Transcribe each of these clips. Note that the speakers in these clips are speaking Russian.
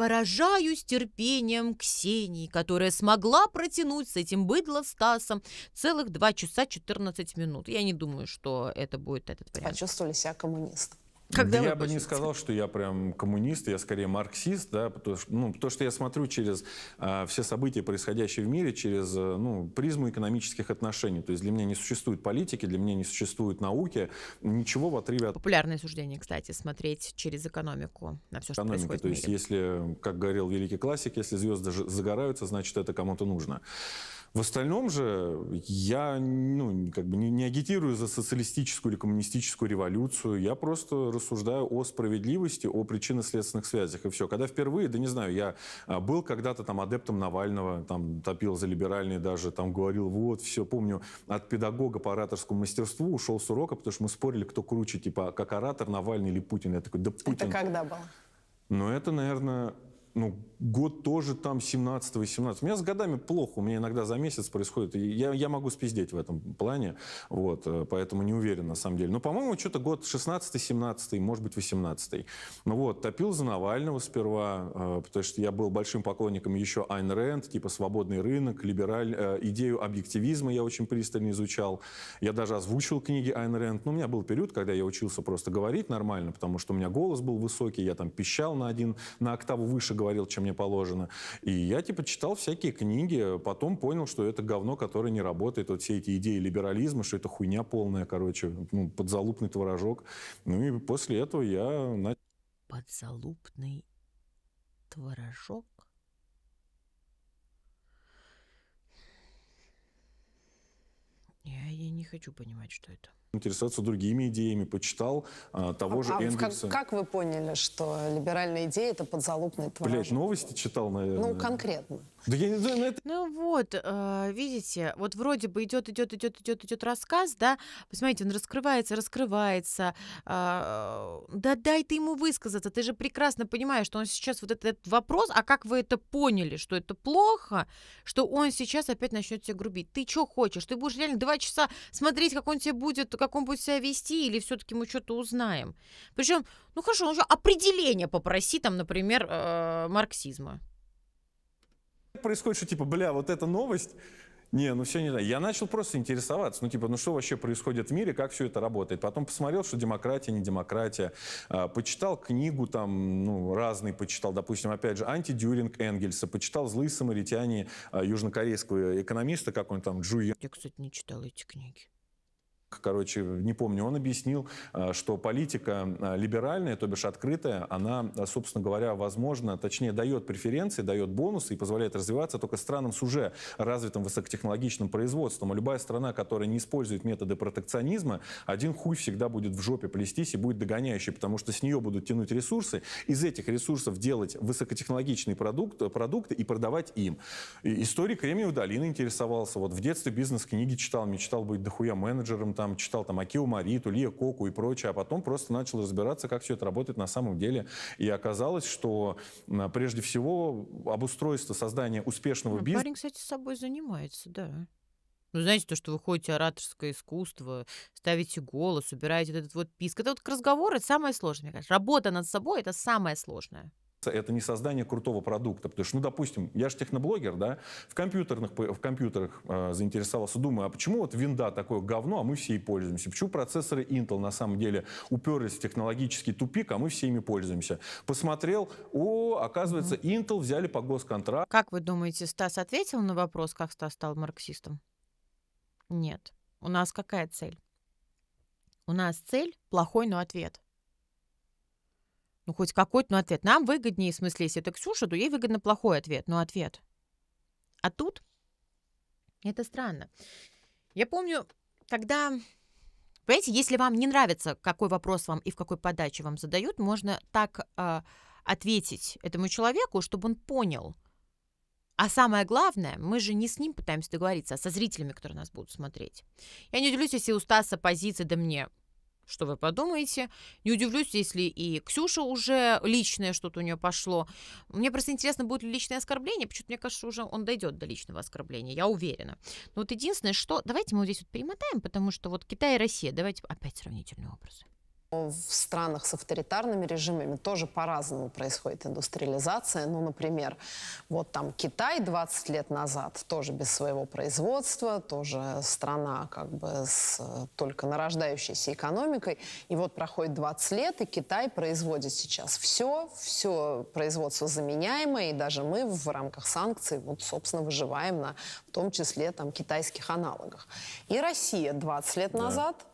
Поражаюсь терпением Ксении, которая смогла протянуть с этим быдло Стасом целых 2 часа 14 минут. Я не думаю, что это будет этот а вариант. Почувствовали себя коммунистом. Когда я бы не сказал, что я прям коммунист, я скорее марксист, да, потому что, ну, потому что я смотрю через а, все события, происходящие в мире, через а, ну, призму экономических отношений. То есть для меня не существует политики, для меня не существует науки, ничего в отрыве от... Популярное суждение, кстати, смотреть через экономику на все, что экономика, происходит То есть если, как говорил великий классик, если звезды загораются, значит, это кому-то нужно. В остальном же я ну, как бы не, не агитирую за социалистическую или коммунистическую революцию. Я просто рассуждаю о справедливости, о причинно-следственных связях и все. Когда впервые, да не знаю, я а, был когда-то там адептом Навального, там топил за либеральные даже, там говорил, вот, все, помню, от педагога по ораторскому мастерству ушел с урока, потому что мы спорили, кто круче, типа, как оратор, Навальный или Путин. Я такой, да Путин. Это когда было? Ну, это, наверное, ну, год тоже там 17-18. У меня с годами плохо, у меня иногда за месяц происходит. Я, я могу спиздеть в этом плане, вот, э, поэтому не уверен на самом деле. Но, по-моему, что-то год 16-17, может быть, 18. Ну вот, топил за Навального сперва, э, потому что я был большим поклонником еще Айн Рэнд, типа свободный рынок, либераль, э, идею объективизма я очень пристально изучал. Я даже озвучил книги Айн Рэнд. Но ну, у меня был период, когда я учился просто говорить нормально, потому что у меня голос был высокий, я там пищал на один, на октаву выше говорил, чем мне положено. И я, типа, читал всякие книги, потом понял, что это говно, которое не работает. Вот все эти идеи либерализма, что это хуйня полная, короче, ну, подзалупный творожок. Ну и после этого я начал... Подзалупный творожок? Я, я не хочу понимать, что это интересоваться другими идеями, почитал а, того а, же а Энгельса. Как, как вы поняли, что либеральная идея – это подзалупный творожок? Блядь, новости читал, наверное. Ну, конкретно. Да я не знаю, на ну, это... Ну вот, э, видите, вот вроде бы идет, идет, идет, идет, идет рассказ, да, посмотрите, он раскрывается, раскрывается, а, да дай ты ему высказаться, ты же прекрасно понимаешь, что он сейчас вот этот, этот вопрос, а как вы это поняли, что это плохо, что он сейчас опять начнет тебя грубить, ты что хочешь, ты будешь реально два часа смотреть, как он тебе будет как он будет себя вести, или все-таки мы что-то узнаем. Причем, ну хорошо, он же определение попроси, там, например, э, марксизма. Происходит, что типа, бля, вот эта новость, не, ну все не знаю. Я начал просто интересоваться, ну типа, ну что вообще происходит в мире, как все это работает. Потом посмотрел, что демократия, не демократия. А, почитал книгу там, ну, разный почитал, допустим, опять же, антидюринг Энгельса, почитал «Злые самаритяне» а, южнокорейского экономиста, как он там, Джу Я, кстати, не читал эти книги короче, не помню, он объяснил, э, что политика э, либеральная, то бишь открытая, она, э, собственно говоря, возможно, точнее, дает преференции, дает бонусы и позволяет развиваться только странам с уже развитым высокотехнологичным производством. А любая страна, которая не использует методы протекционизма, один хуй всегда будет в жопе плестись и будет догоняющий, потому что с нее будут тянуть ресурсы, из этих ресурсов делать высокотехнологичные продукт, продукты и продавать им. И история Кремниевой долины интересовался. Вот в детстве бизнес-книги читал, мечтал быть дохуя менеджером, там читал там Акио Мариту, Лия Коку и прочее, а потом просто начал разбираться, как все это работает на самом деле. И оказалось, что прежде всего обустройство, создание успешного ну, бизнеса... Парень, кстати, собой занимается, да. Ну, знаете, то, что вы ходите ораторское искусство, ставите голос, убираете вот этот вот писк. Это вот разговор, это самое сложное, мне кажется. Работа над собой — это самое сложное это не создание крутого продукта. Потому что, ну, допустим, я же техноблогер, да, в, компьютерных, в компьютерах э, заинтересовался, думаю, а почему вот винда такое говно, а мы все и пользуемся? Почему процессоры Intel на самом деле уперлись в технологический тупик, а мы все ими пользуемся? Посмотрел, о, оказывается, Intel взяли по госконтракт. Как вы думаете, Стас ответил на вопрос, как Стас стал марксистом? Нет. У нас какая цель? У нас цель – плохой, но ответ – ну, хоть какой-то, ну ответ. Нам выгоднее, в смысле, если это Ксюша, то ей выгодно плохой ответ, ну ответ. А тут это странно. Я помню, когда... Понимаете, если вам не нравится, какой вопрос вам и в какой подаче вам задают, можно так э, ответить этому человеку, чтобы он понял. А самое главное, мы же не с ним пытаемся договориться, а со зрителями, которые нас будут смотреть. Я не удивлюсь, если у Стаса позиция, да мне что вы подумаете. Не удивлюсь, если и Ксюша уже личное что-то у нее пошло. Мне просто интересно, будет ли личное оскорбление. Почему-то мне кажется, уже он дойдет до личного оскорбления, я уверена. Но вот единственное, что... Давайте мы вот здесь вот перемотаем, потому что вот Китай и Россия, давайте опять сравнительные образы. В странах с авторитарными режимами тоже по-разному происходит индустриализация. Ну, например, вот там Китай 20 лет назад тоже без своего производства, тоже страна как бы с э, только нарождающейся экономикой. И вот проходит 20 лет, и Китай производит сейчас все, все производство заменяемое, и даже мы в рамках санкций, вот, собственно, выживаем на в том числе там китайских аналогах. И Россия 20 лет да. назад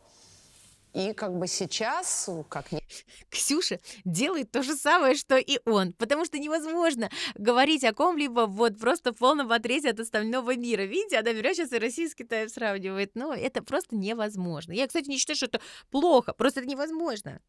и как бы сейчас, ну, как не... Ксюша делает то же самое, что и он, потому что невозможно говорить о ком-либо вот просто в полном отрезе от остального мира. Видите, она берет сейчас и Россию с Китаем сравнивает. но это просто невозможно. Я, кстати, не считаю, что это плохо, просто это невозможно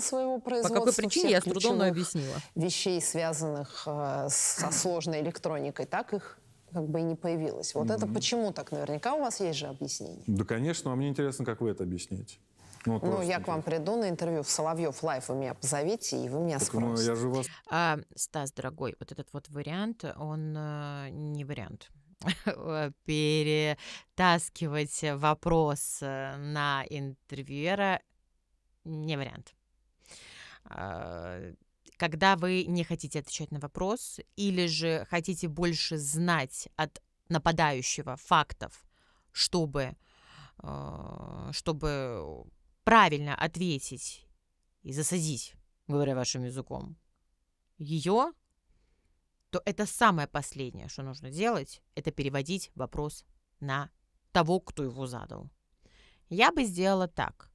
своего производства. По какой причине я с трудом объяснила? Вещей, связанных э, со сложной электроникой, так их как бы и не появилось. Вот mm-hmm. это почему так? Наверняка у вас есть же объяснение. Да, конечно. А мне интересно, как вы это объясняете. Ну, ну я к вам приду на интервью в Соловьев Лайф, вы меня позовите, и вы меня так, спросите. Ну, я же вас... а, Стас, дорогой, вот этот вот вариант, он э, не вариант перетаскивать вопрос э, на интервьюера не вариант. А, когда вы не хотите отвечать на вопрос или же хотите больше знать от нападающего фактов, чтобы э, чтобы правильно ответить и засадить, говоря вашим языком, ее, то это самое последнее, что нужно делать, это переводить вопрос на того, кто его задал. Я бы сделала так.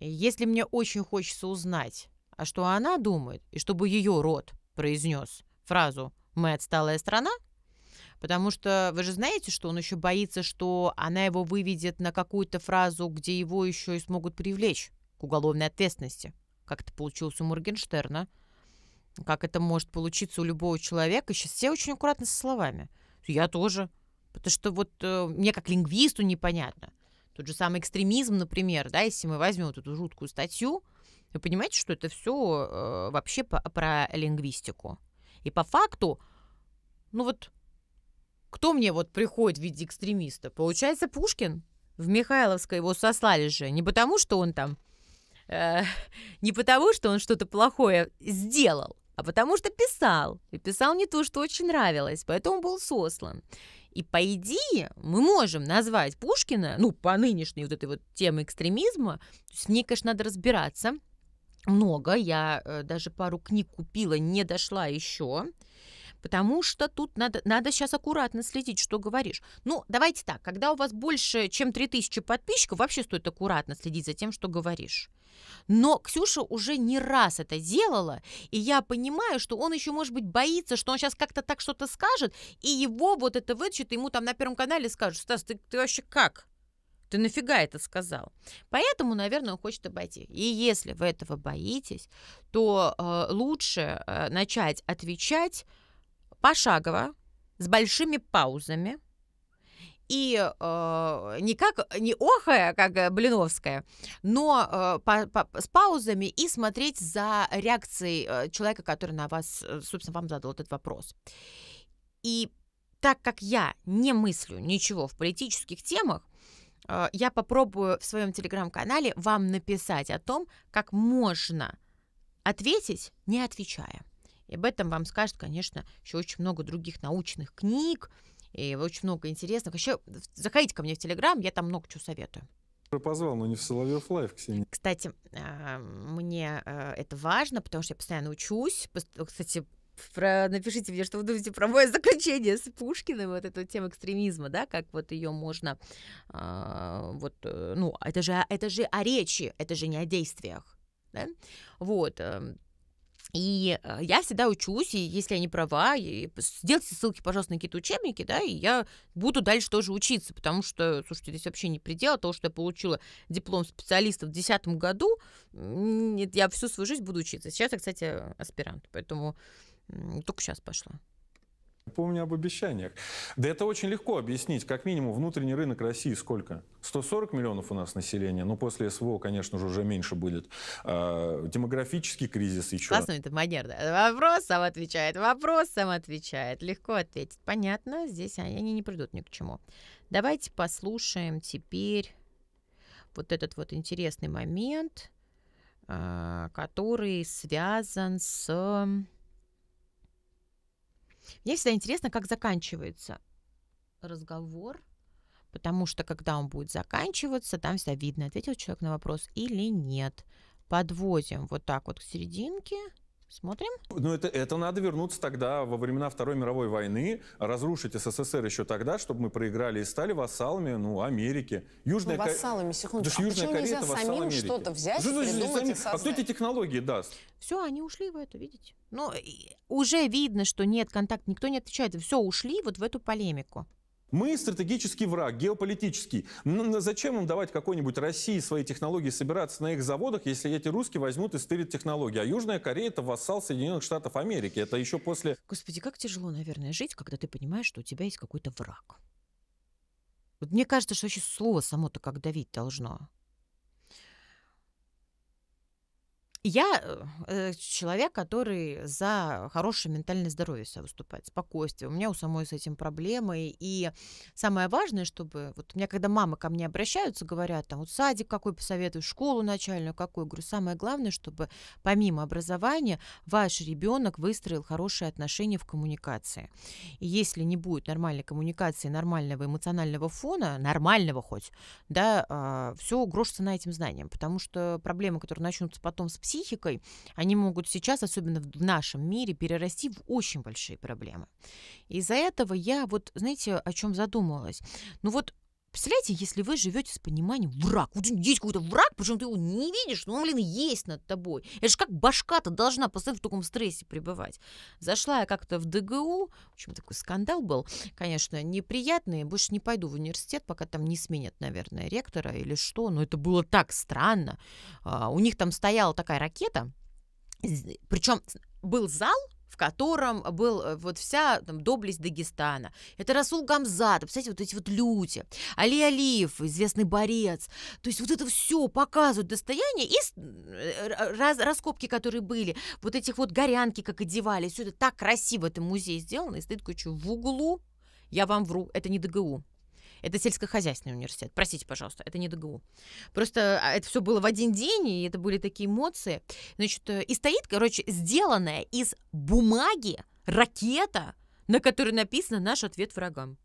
Если мне очень хочется узнать, а что она думает, и чтобы ее род произнес фразу «Мы отсталая страна», Потому что вы же знаете, что он еще боится, что она его выведет на какую-то фразу, где его еще и смогут привлечь к уголовной ответственности. Как это получилось у Моргенштерна. Как это может получиться у любого человека. Сейчас все очень аккуратно со словами. Я тоже. Потому что вот э, мне как лингвисту непонятно. Тот же самый экстремизм, например, да, если мы возьмем вот эту жуткую статью, вы понимаете, что это все э, вообще по, про лингвистику. И по факту, ну вот кто мне вот приходит в виде экстремиста? Получается, Пушкин? В Михайловска его сослали же. Не потому, что он там... Э, не потому, что он что-то плохое сделал, а потому что писал. И писал не то, что очень нравилось, поэтому был сослан. И по идее мы можем назвать Пушкина, ну, по нынешней вот этой вот теме экстремизма, с ней, конечно, надо разбираться, много. Я э, даже пару книг купила, не дошла еще потому что тут надо, надо сейчас аккуратно следить, что говоришь. Ну, давайте так, когда у вас больше, чем 3000 подписчиков, вообще стоит аккуратно следить за тем, что говоришь. Но Ксюша уже не раз это делала, и я понимаю, что он еще, может быть, боится, что он сейчас как-то так что-то скажет, и его вот это вытащит, ему там на Первом канале скажут, Стас, ты, ты вообще как? Ты нафига это сказал? Поэтому, наверное, он хочет обойти. И если вы этого боитесь, то э, лучше э, начать отвечать пошагово, с большими паузами. И э, не как не охая, как э, Блиновская, но э, по, по, с паузами и смотреть за реакцией э, человека, который на вас, э, собственно, вам задал этот вопрос. И так как я не мыслю ничего в политических темах, э, я попробую в своем телеграм-канале вам написать о том, как можно ответить, не отвечая. И об этом вам скажет, конечно, еще очень много других научных книг, и очень много интересных. Еще заходите ко мне в Телеграм, я там много чего советую. Я позвал, но не в Соловьев Лайф, Ксения. Кстати, а, мне а, это важно, потому что я постоянно учусь. Кстати, про, напишите мне, что вы думаете про мое заключение с Пушкиным, вот эту тему экстремизма, да, как вот ее можно, а, вот, э, ну, это же, это же о речи, это же не о действиях, да, вот, эм, и э, я всегда учусь, и если я не права, сделайте ссылки, пожалуйста, на какие-то учебники, да, и я буду дальше тоже учиться, потому что, слушайте, здесь вообще не предел то, что я получила диплом специалиста в 2010 году, нет, я всю свою жизнь буду учиться. Сейчас я, кстати, аспирант, поэтому только сейчас пошла. Помню об обещаниях. Да это очень легко объяснить. Как минимум, внутренний рынок России сколько? 140 миллионов у нас населения, но ну, после СВО, конечно же, уже меньше будет. А, демографический кризис еще. Классно это манер, да? Вопрос сам отвечает, вопрос сам отвечает. Легко ответить. Понятно, здесь они не придут ни к чему. Давайте послушаем теперь вот этот вот интересный момент, а, который связан с мне всегда интересно, как заканчивается разговор, потому что когда он будет заканчиваться, там всегда видно, ответил человек на вопрос или нет. Подводим вот так вот к серединке – Смотрим? Ну, это, это надо вернуться тогда во времена Второй мировой войны, разрушить СССР еще тогда, чтобы мы проиграли и стали вассалами, ну, Америки. Южная ну, вассалами, секунду. Да а Южная почему Корея нельзя самим что-то взять, что придумать самим? и создать? А кто эти технологии даст? Все, они ушли в это, видите? Ну, уже видно, что нет контакта, никто не отвечает. Все, ушли вот в эту полемику. Мы стратегический враг, геополитический. Но зачем им давать какой-нибудь России свои технологии собираться на их заводах, если эти русские возьмут и стырят технологии? А Южная Корея — это вассал Соединенных Штатов Америки. Это еще после... Господи, как тяжело, наверное, жить, когда ты понимаешь, что у тебя есть какой-то враг. Вот мне кажется, что вообще слово само-то как давить должно. Я э, человек, который за хорошее ментальное здоровье себя выступает, спокойствие. У меня у самой с этим проблемы. И самое важное, чтобы... Вот у меня, когда мамы ко мне обращаются, говорят, там, вот садик какой посоветуешь, школу начальную какую. Я говорю, самое главное, чтобы помимо образования ваш ребенок выстроил хорошие отношения в коммуникации. И если не будет нормальной коммуникации, нормального эмоционального фона, нормального хоть, да, э, а, все угрошится на этим знанием. Потому что проблемы, которые начнутся потом с психикой, психикой, они могут сейчас, особенно в нашем мире, перерасти в очень большие проблемы. Из-за этого я вот, знаете, о чем задумалась? Ну вот Представляете, если вы живете с пониманием враг, вот есть какой-то враг, причем ты его не видишь, но он, блин, есть над тобой. Это же как башка-то должна постоянно в таком стрессе пребывать. Зашла я как-то в ДГУ, в общем, такой скандал был, конечно, неприятный, больше не пойду в университет, пока там не сменят, наверное, ректора или что, но это было так странно. А, у них там стояла такая ракета, причем был зал, в котором был э, вот вся там, доблесть Дагестана. Это Расул Гамзат, представляете, вот эти вот люди, Али Алиев, известный борец. То есть вот это все показывают достояние и э, раз, раскопки, которые были, вот этих вот горянки, как одевали, все это так красиво, это музей сделано, и стоит кучу в углу, я вам вру, это не ДГУ, это сельскохозяйственный университет. Простите, пожалуйста, это не ДГУ. Просто а, это все было в один день, и это были такие эмоции. Значит, э, и стоит, короче, сделанная из бумаги ракета, на которой написано наш ответ врагам.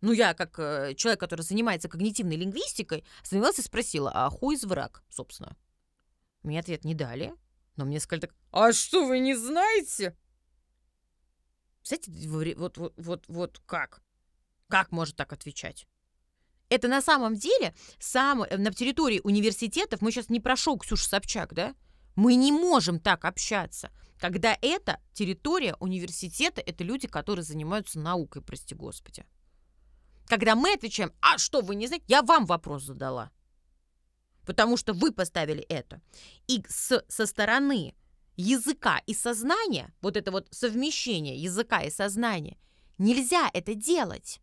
Ну, я, как э, человек, который занимается когнитивной лингвистикой, остановилась и спросила, а хуй из враг, собственно? Мне ответ не дали, но мне сказали так, а что вы не знаете? Кстати, вот, вот, вот, вот как? Как может так отвечать? Это на самом деле сам, э, на территории университетов, мы сейчас не прошел Ксюша Собчак, да? Мы не можем так общаться, когда это территория университета, это люди, которые занимаются наукой, прости господи. Когда мы отвечаем, а что вы не знаете, я вам вопрос задала. Потому что вы поставили это. И с, со стороны языка и сознания, вот это вот совмещение языка и сознания, нельзя это делать.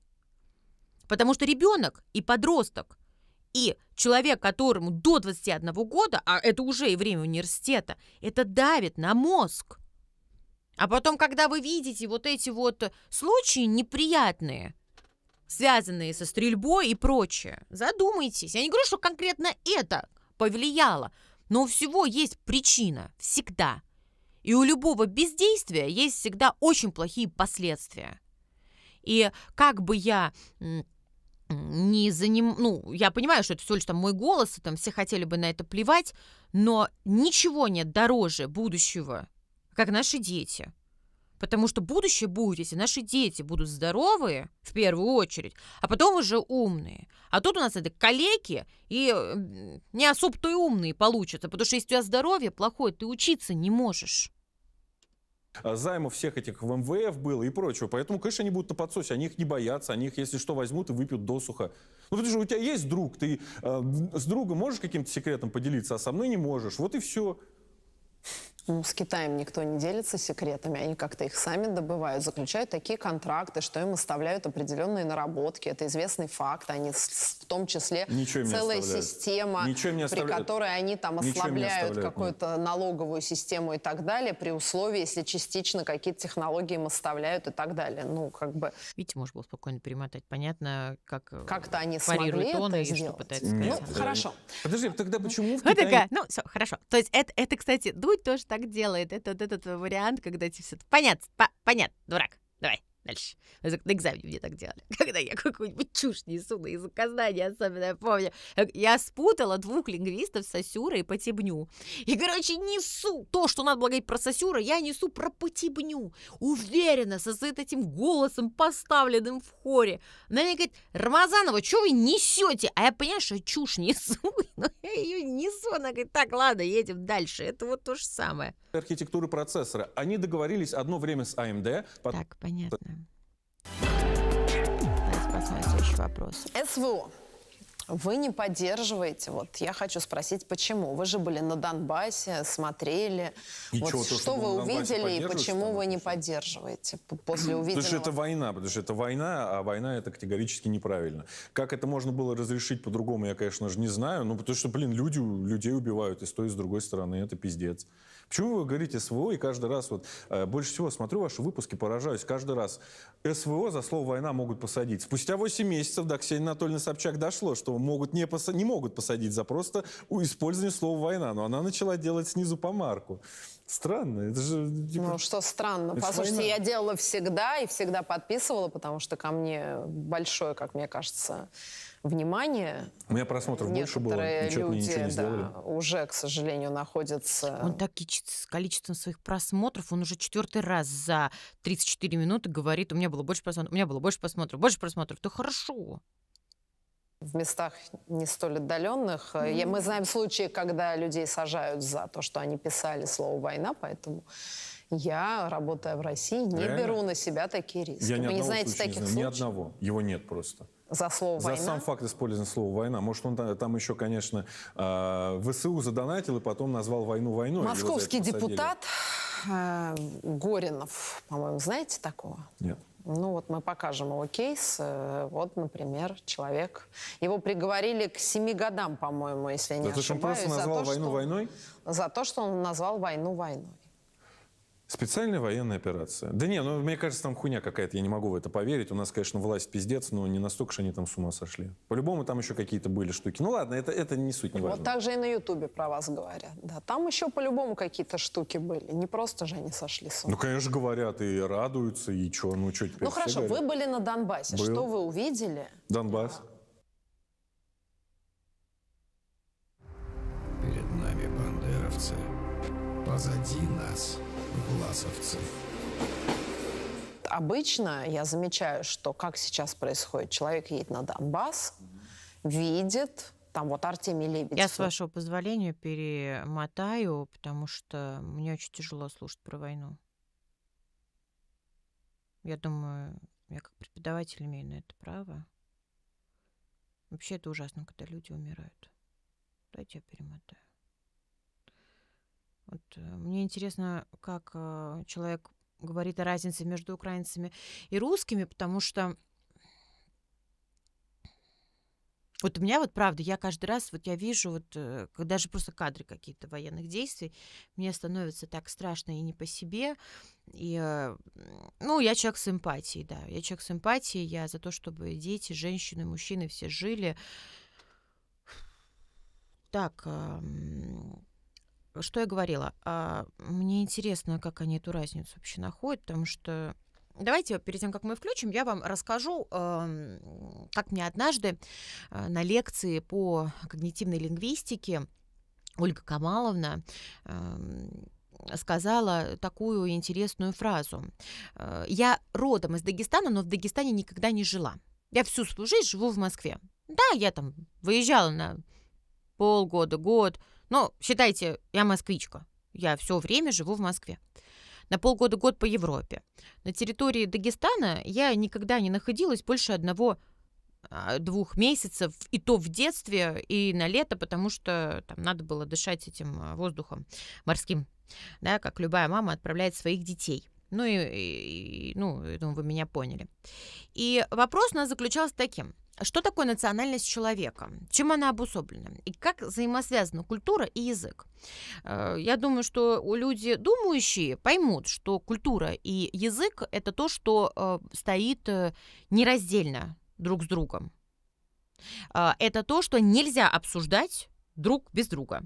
Потому что ребенок и подросток, и человек, которому до 21 года, а это уже и время университета, это давит на мозг. А потом, когда вы видите вот эти вот случаи неприятные, связанные со стрельбой и прочее, задумайтесь. Я не говорю, что конкретно это повлияло, но у всего есть причина, всегда. И у любого бездействия есть всегда очень плохие последствия. И как бы я не заним... Ну, я понимаю, что это все лишь там мой голос, и там все хотели бы на это плевать, но ничего нет дороже будущего, как наши дети. Потому что будущее будет, если наши дети будут здоровые, в первую очередь, а потом уже умные. А тут у нас это калеки, и не особо-то и умные получатся, потому что если у тебя здоровье плохое, ты учиться не можешь. А, займов всех этих в МВФ было и прочего. Поэтому, конечно, они будут на подсосе, они их не боятся, они их, если что, возьмут и выпьют досуха. Ну, потому что у тебя есть друг, ты э, с другом можешь каким-то секретом поделиться, а со мной не можешь. Вот и все с Китаем никто не делится секретами, они как-то их сами добывают, заключают такие контракты, что им оставляют определенные наработки. Это известный факт, они в том числе Ничего целая система, Ничего при которой они там ослабляют какую-то налоговую систему и так далее, при условии, если частично какие-то технологии им оставляют и так далее. Ну, как бы... Видите, можно было спокойно перемотать. Понятно, как э, Как-то они смогли он это и сделать. Ну, хорошо. Подожди, тогда почему в Китае... Ну, все, хорошо. То есть это, это кстати, Дудь тоже так так делает. Это вот этот вариант, когда типа, понятно, по понятно, дурак, давай дальше. на экзамене мне так делали, когда я какую-нибудь чушь несу на языкознание, особенно я помню. Я спутала двух лингвистов Сосюра и Потебню. И, короче, несу то, что надо было говорить про Сосюра, я несу про Потебню. Уверенно, со, с этим голосом, поставленным в хоре. Она мне говорит, Рамазанова, что вы несете? А я понимаю, что я чушь несу, но ну, я ее несу. Она говорит, так, ладно, едем дальше. Это вот то же самое. Архитектуры процессора. Они договорились одно время с AMD. А Потом... Так, понятно. Давайте посмотрим следующий вопрос. СВО. Вы не поддерживаете. Вот я хочу спросить, почему? Вы же были на Донбассе, смотрели. И вот что, то, что вы увидели и почему вы не поддерживаете после увиденного? Потому что это война, потому что это война, а война это категорически неправильно. Как это можно было разрешить по-другому, я, конечно же, не знаю. Ну, потому что, блин, люди, людей убивают и с той, и с другой стороны. Это пиздец. Почему вы говорите СВО и каждый раз, вот, э, больше всего смотрю ваши выпуски, поражаюсь каждый раз. СВО за слово «война» могут посадить. Спустя 8 месяцев до Ксении Анатольевны Собчак дошло, что могут не, поса- не могут посадить за просто использование слова «война». Но она начала делать снизу помарку. Странно, это же... Типа ну что странно, это послушайте, война. я делала всегда и всегда подписывала, потому что ко мне большое, как мне кажется, внимание. У меня просмотров больше было, ничего, люди, ничего не сделали. Да, уже, к сожалению, находятся... Он так кичится с количеством своих просмотров, он уже четвертый раз за 34 минуты говорит, у меня было больше просмотров, у меня было больше просмотров, больше просмотров, то хорошо в местах не столь отдаленных. mm Мы знаем случаи, когда людей сажают за то, что они писали слово «война», поэтому я, работая в России, не Реально? беру на себя такие риски. Я Вы не знаете таких не случаев? Ни одного. Его нет просто. За слово война. За сам факт использования слова «война». Может, он там еще, конечно, э, ВСУ задонатил и потом назвал войну войной. Московский депутат э, Горинов, по-моему, знаете такого? Нет. Ну вот мы покажем его кейс. Э, вот, например, человек. Его приговорили к семи годам, по-моему, если я не да ошибаюсь. то, что он просто назвал за то, войну что... войной? За то, что он назвал войну войной. Специальная военная операция. Да не, ну мне кажется, там хуйня какая-то, я не могу в это поверить. У нас, конечно, власть пиздец, но не настолько же они там с ума сошли. По-любому там еще какие-то были штуки. Ну ладно, это, это не суть, не важно. Вот так же и на Ютубе про вас говорят. Да, там еще по-любому какие-то штуки были. Не просто же они сошли с ума. Ну, конечно, говорят и радуются, и что, ну что теперь? Ну хорошо, вы были на Донбассе. Был. Что вы увидели? Донбасс. А. Перед нами бандеровцы. Позади нас власовцы. Обычно я замечаю, что как сейчас происходит, человек едет на Донбасс, видит, там вот Артемий Лебедев. Я, с вашего позволения, перемотаю, потому что мне очень тяжело слушать про войну. Я думаю, я как преподаватель имею на это право. Вообще это ужасно, когда люди умирают. Давайте я перемотаю. Вот, э, мне интересно, как э, человек говорит о разнице между украинцами и русскими, потому что вот у меня вот правда, я каждый раз, вот я вижу, вот э, когда же просто кадры какие-то военных действий, мне становится так страшно и не по себе. И, ну, я человек с эмпатией, да, я человек с эмпатией, я за то, чтобы дети, женщины, мужчины все жили так, эм, что я говорила, а, мне интересно, как они эту разницу вообще находят, потому что Давайте перед тем, как мы включим, я вам расскажу, как мне однажды а, на лекции по когнитивной лингвистике Ольга Камаловна сказала такую интересную фразу. А, я родом из Дагестана, но в Дагестане никогда не жила. Я всю свою жизнь живу в Москве. Да, я там выезжала на полгода, год, ну, считайте, я москвичка. Я все время живу в Москве. На полгода-год по Европе. На территории Дагестана я никогда не находилась больше одного а, двух месяцев, и то в детстве, и на лето, потому что там надо было дышать этим а, воздухом морским, да, как любая мама отправляет своих детей. Ну и, и ну, я думаю, вы меня поняли. И вопрос у нас заключался таким. Что такое национальность человека? Чем она обусловлена? И как взаимосвязана культура и язык? Э, я думаю, что люди думающие поймут, что культура и язык – это то, что э, стоит э, нераздельно друг с другом. Это то, что нельзя обсуждать друг без друга.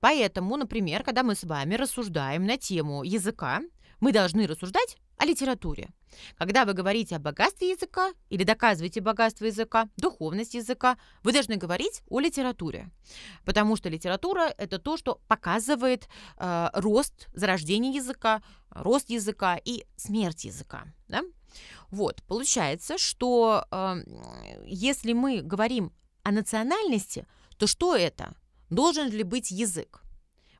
Поэтому, например, когда мы с вами рассуждаем на тему языка, мы должны рассуждать о литературе. Когда вы говорите о богатстве языка или доказываете богатство языка, духовность языка, вы должны говорить о литературе. Потому что литература – это то, что показывает э, рост, зарождения языка, рост языка и смерть языка. Да? Вот, получается, что э, если мы говорим о национальности, то что это? Должен ли быть язык?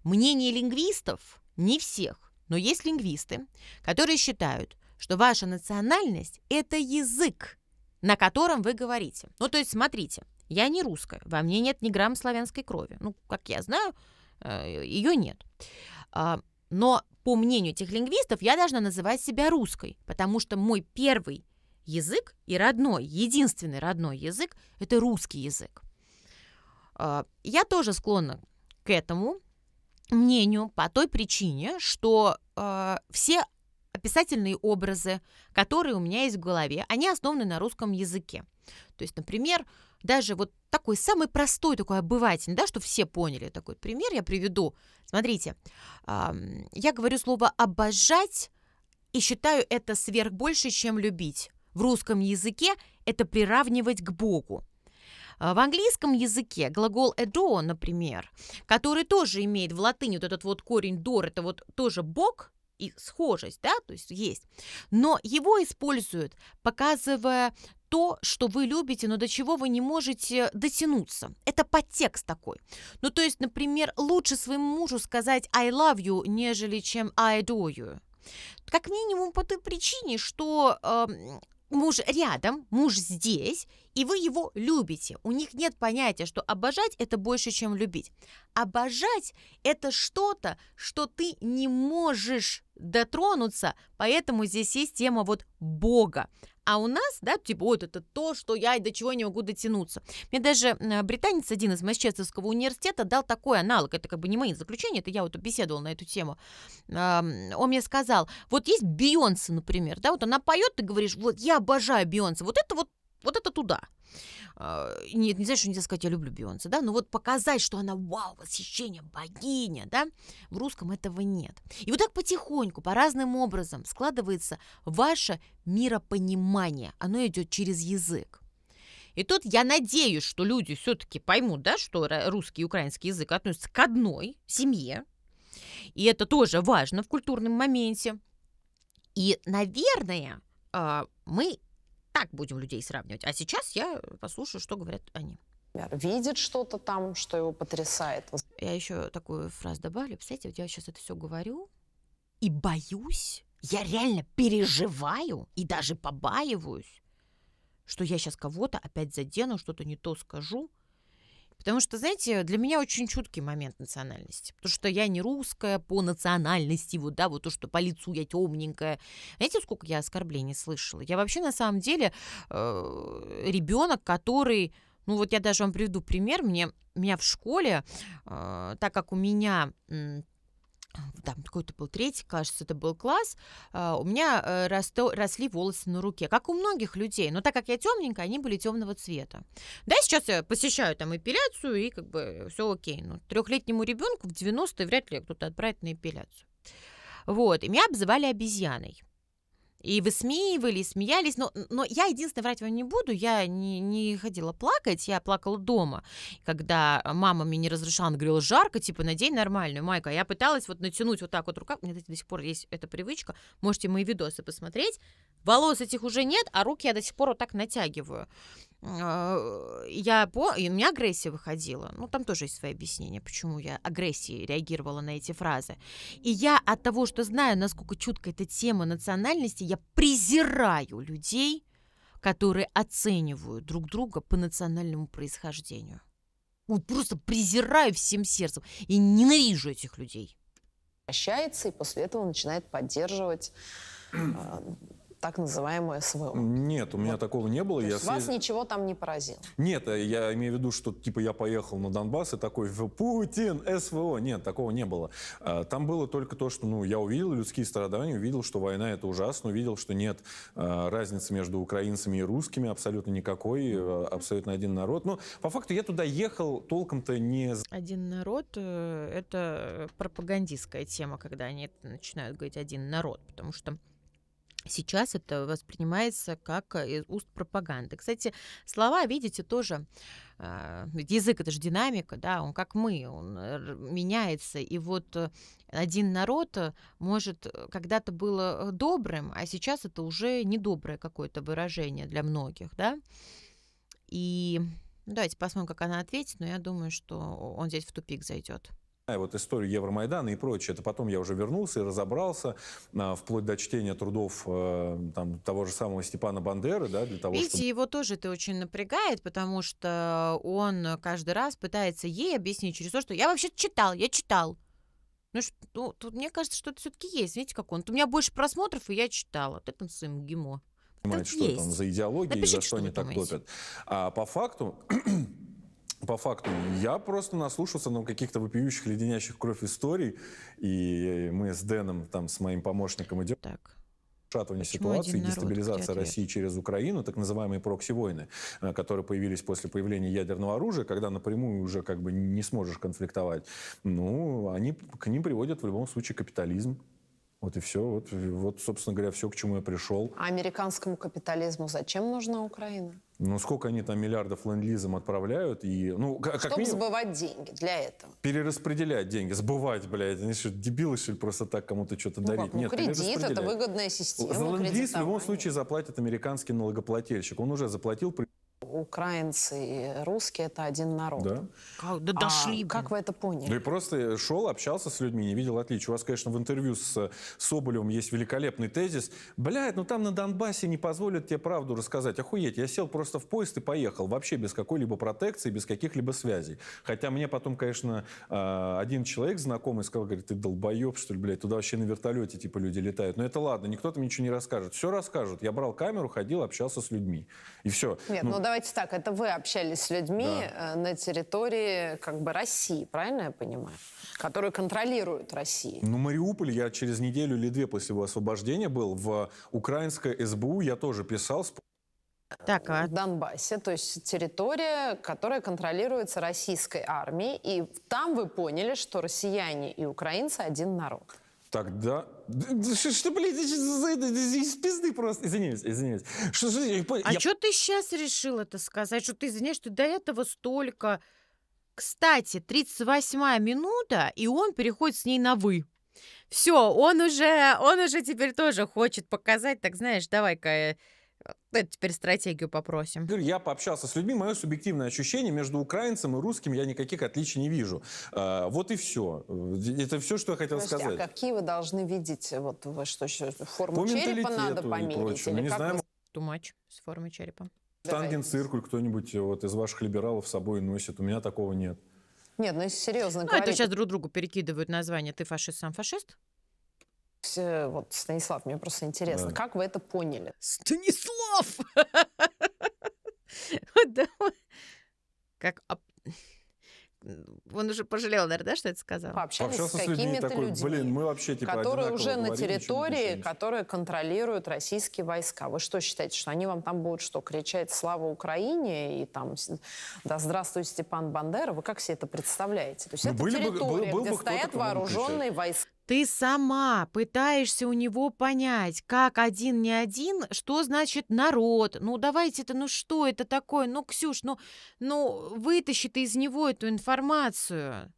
Мнение лингвистов – не всех но есть лингвисты, которые считают, что ваша национальность – это язык, на котором вы говорите. Ну, то есть, смотрите, я не русская, во мне нет ни грамм славянской крови. Ну, как я знаю, э, ее нет. А, но по мнению этих лингвистов, я должна называть себя русской, потому что мой первый язык и родной, единственный родной язык – это русский язык. А, я тоже склонна к этому, мнению по той причине, что э, все описательные образы, которые у меня есть в голове, они основаны на русском языке. То есть, например, даже вот такой самый простой, такой обывательный, да, что все поняли, такой пример я приведу. Смотрите, э, я говорю слово «обожать» и считаю это сверх больше, чем «любить». В русском языке это приравнивать к Богу. Э, в английском языке глагол «эдо», например, который тоже имеет в латыни вот этот вот корень «дор», это вот тоже «бог», и схожесть, да, то есть есть. Но его используют, показывая то, что вы любите, но до чего вы не можете дотянуться. Это подтекст такой. Ну, то есть, например, лучше своему мужу сказать «I love you», нежели чем «I do you». Как минимум по той причине, что э, муж рядом, муж здесь, и вы его любите. У них нет понятия, что обожать это больше, чем любить. Обожать это что-то, что ты не можешь дотронуться, поэтому здесь есть тема вот Бога. А у нас, да, типа, вот это то, что я до чего не могу дотянуться. Мне даже британец один из Масчестерского университета дал такой аналог. Это как бы не мои заключения, это я вот беседовала на эту тему. Он мне сказал, вот есть Бейонсе, например, да, вот она поет, ты говоришь, вот я обожаю Бейонсе. Вот это вот вот это туда. Нет, а, не знаю, что нельзя сказать, я люблю Бейонсе, да, но вот показать, что она, вау, восхищение, богиня, да, в русском этого нет. И вот так потихоньку, по разным образом складывается ваше миропонимание, оно идет через язык. И тут я надеюсь, что люди все-таки поймут, да, что русский и украинский язык относятся к одной семье, и это тоже важно в культурном моменте. И, наверное, а, мы так будем людей сравнивать. А сейчас я послушаю, что говорят они. Видит что-то там, что его потрясает. Я еще такую фразу добавлю. Представляете, вот я сейчас это все говорю и боюсь. Я реально переживаю и даже побаиваюсь, что я сейчас кого-то опять задену, что-то не то скажу. Потому что, знаете, для меня очень чуткий момент национальности. Потому что я не русская по национальности, вот, да, вот то, что по лицу я темненькая. Знаете, сколько я оскорблений слышала? Я вообще, на самом деле, э, ребенок, который... Ну вот я даже вам приведу пример. Мне, меня в школе, э, так как у меня... Э, там какой-то был третий, кажется, это был класс, а, у меня э, расто, росли волосы на руке, как у многих людей, но так как я темненькая, они были темного цвета. Да, сейчас я посещаю там эпиляцию, и как бы все окей, но трехлетнему ребенку в 90-е вряд ли кто-то отправит на эпиляцию. Вот, и меня обзывали обезьяной и высмеивали, и смеялись. Но, но я единственное врать вам не буду, я не, не ходила плакать, я плакала дома, когда мама мне не разрешала, она говорила, жарко, типа, надень нормальную майку. А я пыталась вот натянуть вот так вот рука, у меня до сих пор есть эта привычка, можете мои видосы посмотреть. Волос этих уже нет, а руки я до сих пор вот так натягиваю. Э, я по... и у меня агрессия выходила. Ну, там тоже есть свои объяснения, почему я агрессией реагировала на эти фразы. И я от того, что знаю, насколько чутко эта тема национальности, я презираю людей, которые оценивают друг друга по национальному происхождению. Вот просто презираю всем сердцем и ненавижу этих людей. Прощается, и после этого начинает поддерживать э, так называемое СВО. Нет, у меня вот. такого не было. То я есть съез... вас ничего там не поразило? Нет, э, я имею в виду, что типа я поехал на Донбасс и такой «Путин, СВО!» Нет, такого не было. А, там было только то, что ну, я увидел людские страдания, увидел, что война — это ужасно, увидел, что нет а, разницы между украинцами и русскими абсолютно никакой, э, абсолютно один народ. Но по факту я туда ехал толком-то не... Один народ э, — это пропагандистская тема, когда они начинают говорить «один народ», потому что Сейчас это воспринимается как э, из уст пропаганды. Кстати, слова, видите, тоже а, язык это же динамика, да, он как мы, он э, меняется. И вот э, один народ может когда-то было добрым, а сейчас это уже недоброе какое-то выражение для многих, да. И ну, давайте посмотрим, как она ответит, но я думаю, что он здесь в тупик зайдет вот историю Евромайдана и прочее. Это потом я уже вернулся и разобрался, а, вплоть до чтения трудов э, там, того же самого Степана Бандеры. Да, для того, Видите, чтобы... его тоже это очень напрягает, потому что он каждый раз пытается ей объяснить через то, что я вообще читал, я читал. Ну, что, ну, тут мне кажется, что это все-таки есть. Видите, как он. У меня больше просмотров, и я читала. Вот это своим ГИМО. Понимает, что есть. там за идеология, Напишите, за что, что они так думаете. топят. А по факту по факту, я просто наслушался на ну, каких-то вопиющих, леденящих кровь историй, и мы с Дэном, там, с моим помощником идем. Так. Шатывание ситуации, дестабилизация России через Украину, так называемые прокси-войны, э, которые появились после появления ядерного оружия, когда напрямую уже как бы не сможешь конфликтовать. Ну, они, к ним приводят в любом случае капитализм, вот и все. Вот, вот, собственно говоря, все, к чему я пришел. А американскому капитализму зачем нужна Украина? Ну, сколько они там миллиардов ленд отправляют? И, ну, как Чтобы минимум, сбывать деньги для этого. Перераспределять деньги, сбывать, блядь. Они что, дебилы, что ли, просто так кому-то что-то ну, дарить? Как? Ну, Нет, кредит, это выгодная система. За ленд в любом случае заплатит американский налогоплательщик. Он уже заплатил при Украинцы и русские это один народ. Да. Как, да а дошли. А, как вы это поняли? Да и просто шел, общался с людьми, не видел отличий. У вас, конечно, в интервью с Соболевым есть великолепный тезис. Блядь, ну там на Донбассе не позволят тебе правду рассказать. Охуеть, я сел просто в поезд и поехал. Вообще без какой-либо протекции, без каких-либо связей. Хотя мне потом, конечно, а, один человек знакомый сказал, говорит, ты долбоеб, что ли, блядь, туда вообще на вертолете типа люди летают. Но это ладно, никто там ничего не расскажет. Все расскажут. Я брал камеру, ходил, общался с людьми. И все. Нет, ну, ну да, давайте так, это вы общались с людьми да. Э, на территории как бы России, правильно я понимаю? Которые контролируют Россию. Ну, Мариуполь я через неделю или две после его освобождения был. В украинское СБУ я тоже писал так, а... в Донбассе, то есть территория, которая контролируется российской армией, и там вы поняли, что россияне и украинцы один народ. Тогда что, блядь, за это? Из пизды просто. Извиняюсь, извиняюсь. Что, что, я... А что ты сейчас решил это сказать? Что ты, извиняешь, что до этого столько... Кстати, 38-я минута, и он переходит с ней на «вы». Все, он уже, он уже теперь тоже хочет показать, так знаешь, давай-ка э, ну, это теперь стратегию попросим. Я пообщался с людьми, мое субъективное ощущение между украинцем и русским я никаких отличий не вижу. А, вот и все. Это все, что я хотел Подожди, а сказать. А какие вы должны видеть? Вот вы что, форму По черепа надо померить? Прочему. Или не как знаю. Тумач с формой черепа. Штанген циркуль кто-нибудь э, вот из ваших либералов с собой носит. У меня такого нет. Нет, ну если серьезно ну, говорить... это сейчас друг другу перекидывают название. Ты фашист, сам фашист? Все, э, вот, Станислав, мне просто интересно, да. как вы это поняли? Станислав! Как он уже пожалел, наверное, да, что это сказал? Пообщались Пообщался с, какими-то такой, людьми, блин, мы вообще, типа, которые уже говорим, на территории, которые контролируют российские войска. Вы что считаете, что они вам там будут что, кричать «Слава Украине» и там «Да здравствуй, Степан Бандера»? Вы как себе это представляете? То есть ну, это были территория, бы, был, был где бы стоят вооруженные войска. Ты сама пытаешься у него понять, как один не один, что значит народ. Ну, давайте-то, ну что это такое? Ну, Ксюш, ну, ну вытащи ты из него эту информацию.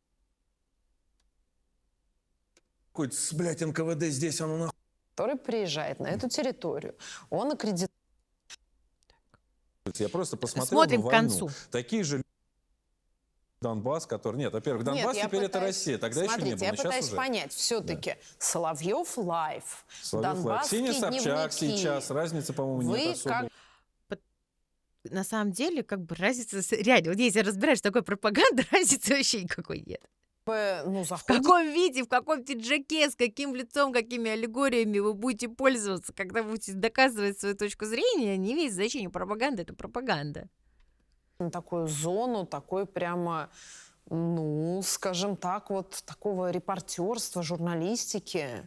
Хоть, блядь, НКВД здесь, оно нахуй. Который приезжает на эту территорию. Он аккредит. Я просто посмотрел Смотрим на войну. к концу. Такие же Донбасс, который... Нет, во-первых, Донбасс Нет, теперь пытаюсь... это Россия, тогда Смотрите, еще не было. я пытаюсь уже... понять, все-таки да. Соловьев лайф, Соловьев донбасские лайф. Ксения Собчак сейчас, разница, по-моему, Вы нет особой. Как на самом деле, как бы разница реально, вот если разбираешь такой пропаганды, разницы вообще никакой нет. Ну, В каком виде, в каком пиджаке, с каким лицом, какими аллегориями вы будете пользоваться, когда будете доказывать свою точку зрения, не весь значение пропаганды, это пропаганда на такую зону, такой прямо, ну, скажем так, вот такого репортерства, журналистики.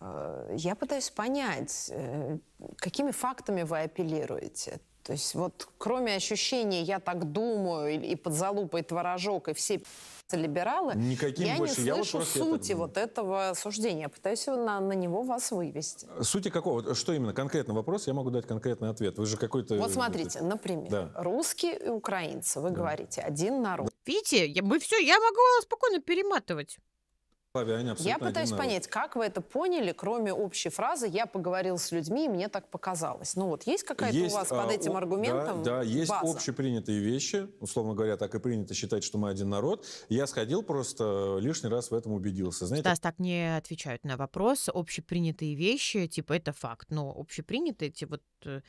Э, я пытаюсь понять, э, какими фактами вы апеллируете. То есть вот кроме ощущения «я так думаю» и, и под залупой творожок, и все либералы, Никаким я больше. не слышу я вот сути это... вот этого суждения. Я пытаюсь на, на него вас вывести. Сути какого? Что именно? Конкретно вопрос, я могу дать конкретный ответ. Вы же какой-то... Вот э, смотрите, например, да. русские и украинцы, вы да. говорите, один народ. Видите, я, мы все, я могу спокойно перематывать я пытаюсь понять, как вы это поняли, кроме общей фразы «я поговорил с людьми, и мне так показалось». Ну вот есть какая-то у вас а, под этим о, аргументом Да, да есть база? общепринятые вещи, условно говоря, так и принято считать, что мы один народ. Я сходил просто лишний раз в этом убедился. Знаете, Стас, так не отвечают на вопрос. Общепринятые вещи, типа, это факт. Но общепринятые, типа, вот э,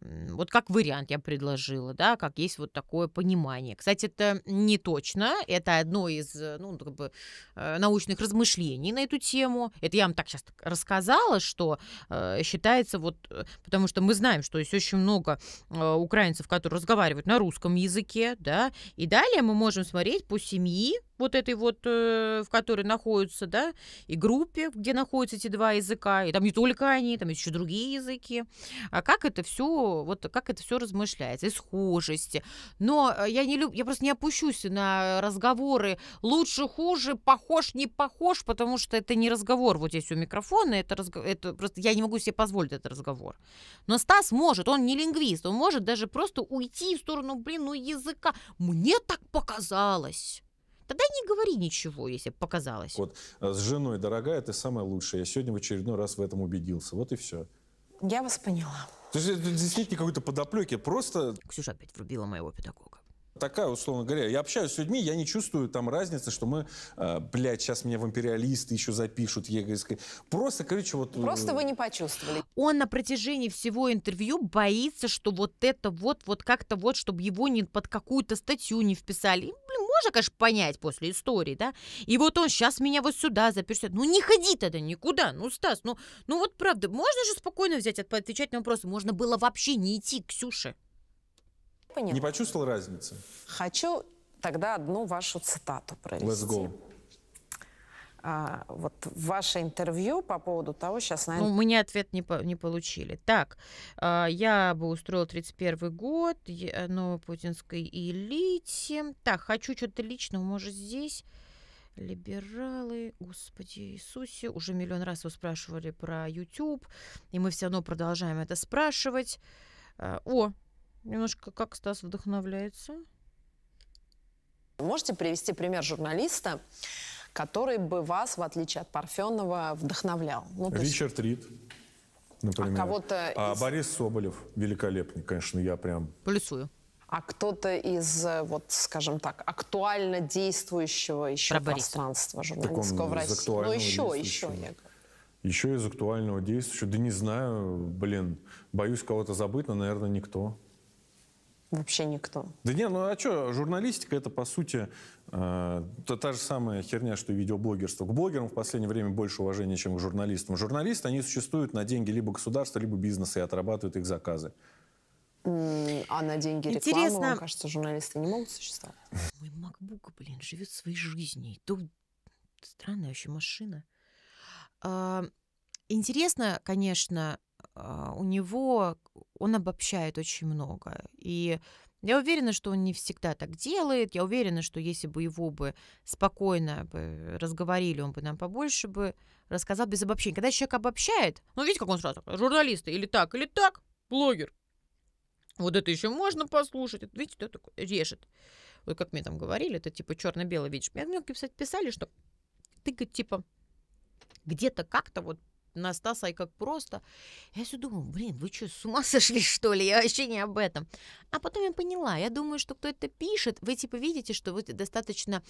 вот как вариант я предложила, да, как есть вот такое понимание. Кстати, это не точно, это одно из э, ну, как бы, э, научных размышлений на эту тему. Это я вам так сейчас рассказала, что э, считается вот, э, потому что мы знаем, что есть очень много э, украинцев, которые разговаривают на русском языке, да, и далее мы можем смотреть по семьи, вот этой вот, э, в которой находятся, да, и группе, где находятся эти два языка, и там не только они, там еще другие языки. А как это все, вот как это все размышляется, и схожести. Но э, я не люб, я просто не опущусь на разговоры лучше, хуже, похож, не похож, потому что это не разговор вот здесь у микрофона, это, разго... это просто я не могу себе позволить этот разговор. Но Стас может, он не лингвист, он может даже просто уйти в сторону, блин, ну языка. Мне так показалось. Тогда не говори ничего, если показалось. Вот э, с женой, дорогая, ты самая лучшая. Я сегодня в очередной раз в этом убедился. Вот и все. Я вас поняла. То есть здесь нет никакой-то подоплеки, просто... Ксюша опять врубила моего педагога такая, условно говоря, я общаюсь с людьми, я не чувствую там разницы, что мы, э, блядь, сейчас меня в империалисты еще запишут, ЕГЭ. Просто, короче, вот... Э, просто вы не почувствовали. Он на протяжении всего интервью боится, что вот это вот, вот как-то вот, чтобы его не под какую-то статью не вписали можно, конечно, понять после истории, да? И вот он сейчас меня вот сюда заперся. Ну не ходи тогда никуда, ну, Стас, ну, ну вот правда, можно же спокойно взять, отвечать на вопросы? Можно было вообще не идти к Ксюше. Поняла. Не почувствовал разницы? Хочу тогда одну вашу цитату провести. Let's go а, вот ваше интервью по поводу того, сейчас, наверное... Ну, мы не ответ не, по, не получили. Так, э, я бы устроил 31 год, э, новопутинской элите. Так, хочу что-то личного, может, здесь... Либералы, Господи Иисусе, уже миллион раз вы спрашивали про YouTube, и мы все равно продолжаем это спрашивать. Э, о, немножко как Стас вдохновляется. Можете привести пример журналиста, который бы вас, в отличие от Парфенова, вдохновлял? Ну, Ричард есть... Рид. Например. А кого-то а, Борис Соболев великолепный, конечно, я прям... Плюсую. А кто-то из, э, вот, скажем так, актуально действующего еще Про пространства журналистского в России? Ну, еще, еще, я еще из актуального действующего, да не знаю, блин, боюсь кого-то забыть, но, наверное, никто. Вообще никто. Да не, ну а что, журналистика это по сути э, та, та же самая херня, что и видеоблогерство. К блогерам в последнее время больше уважения, чем к журналистам. Журналисты, они существуют на деньги либо государства, либо бизнеса и отрабатывают их заказы. А на деньги рекламы, Интересно. вам кажется, журналисты не могут существовать? Мой макбук, блин, живет своей жизнью. То странная вообще машина. А, интересно, конечно, а, у него он обобщает очень много. И я уверена, что он не всегда так делает. Я уверена, что если бы его бы спокойно бы разговорили, он бы нам побольше бы рассказал без обобщения. Когда человек обобщает, ну, видите, как он сразу, журналисты, или так, или так, блогер. Вот это еще можно послушать. Это Видите, это такой режет. Вот как мне там говорили, это типа черно-бело, видишь. Мне, кстати, писали, что ты, говорит, типа, где-то как-то вот на Стаса и как просто. Я все думаю, блин, вы что, с ума сошли, что ли? Я вообще не об этом. А потом я поняла, я думаю, что кто это пишет, вы типа видите, что вот достаточно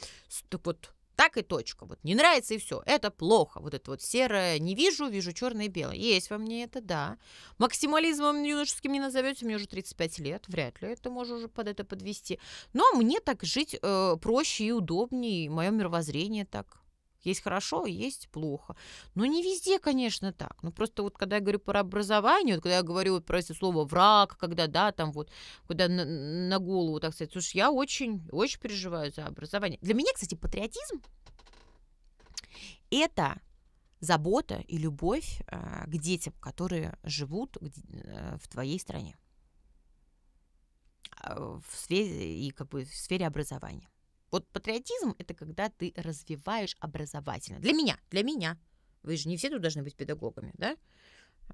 так вот так и точка. Вот не нравится и все. Это плохо. Вот это вот серое не вижу, вижу черное и белое. Есть во мне это, да. Максимализмом юношеским не назовете, мне уже 35 лет, вряд ли это можно уже под это подвести. Но мне так жить э, проще и удобнее, мое мировоззрение так. Есть хорошо, есть плохо. Но не везде, конечно, так. Ну, просто вот когда я говорю про образование, вот когда я говорю вот про это слово «враг», когда, да, там вот, когда на, на голову, так сказать, слушай, я очень, очень переживаю за образование. Для меня, кстати, патриотизм – это забота и любовь э, к детям, которые живут э, в твоей стране а, в сфере, и как бы в сфере образования. Вот патриотизм – это когда ты развиваешь образовательно. Для меня, для меня. Вы же не все тут должны быть педагогами, да?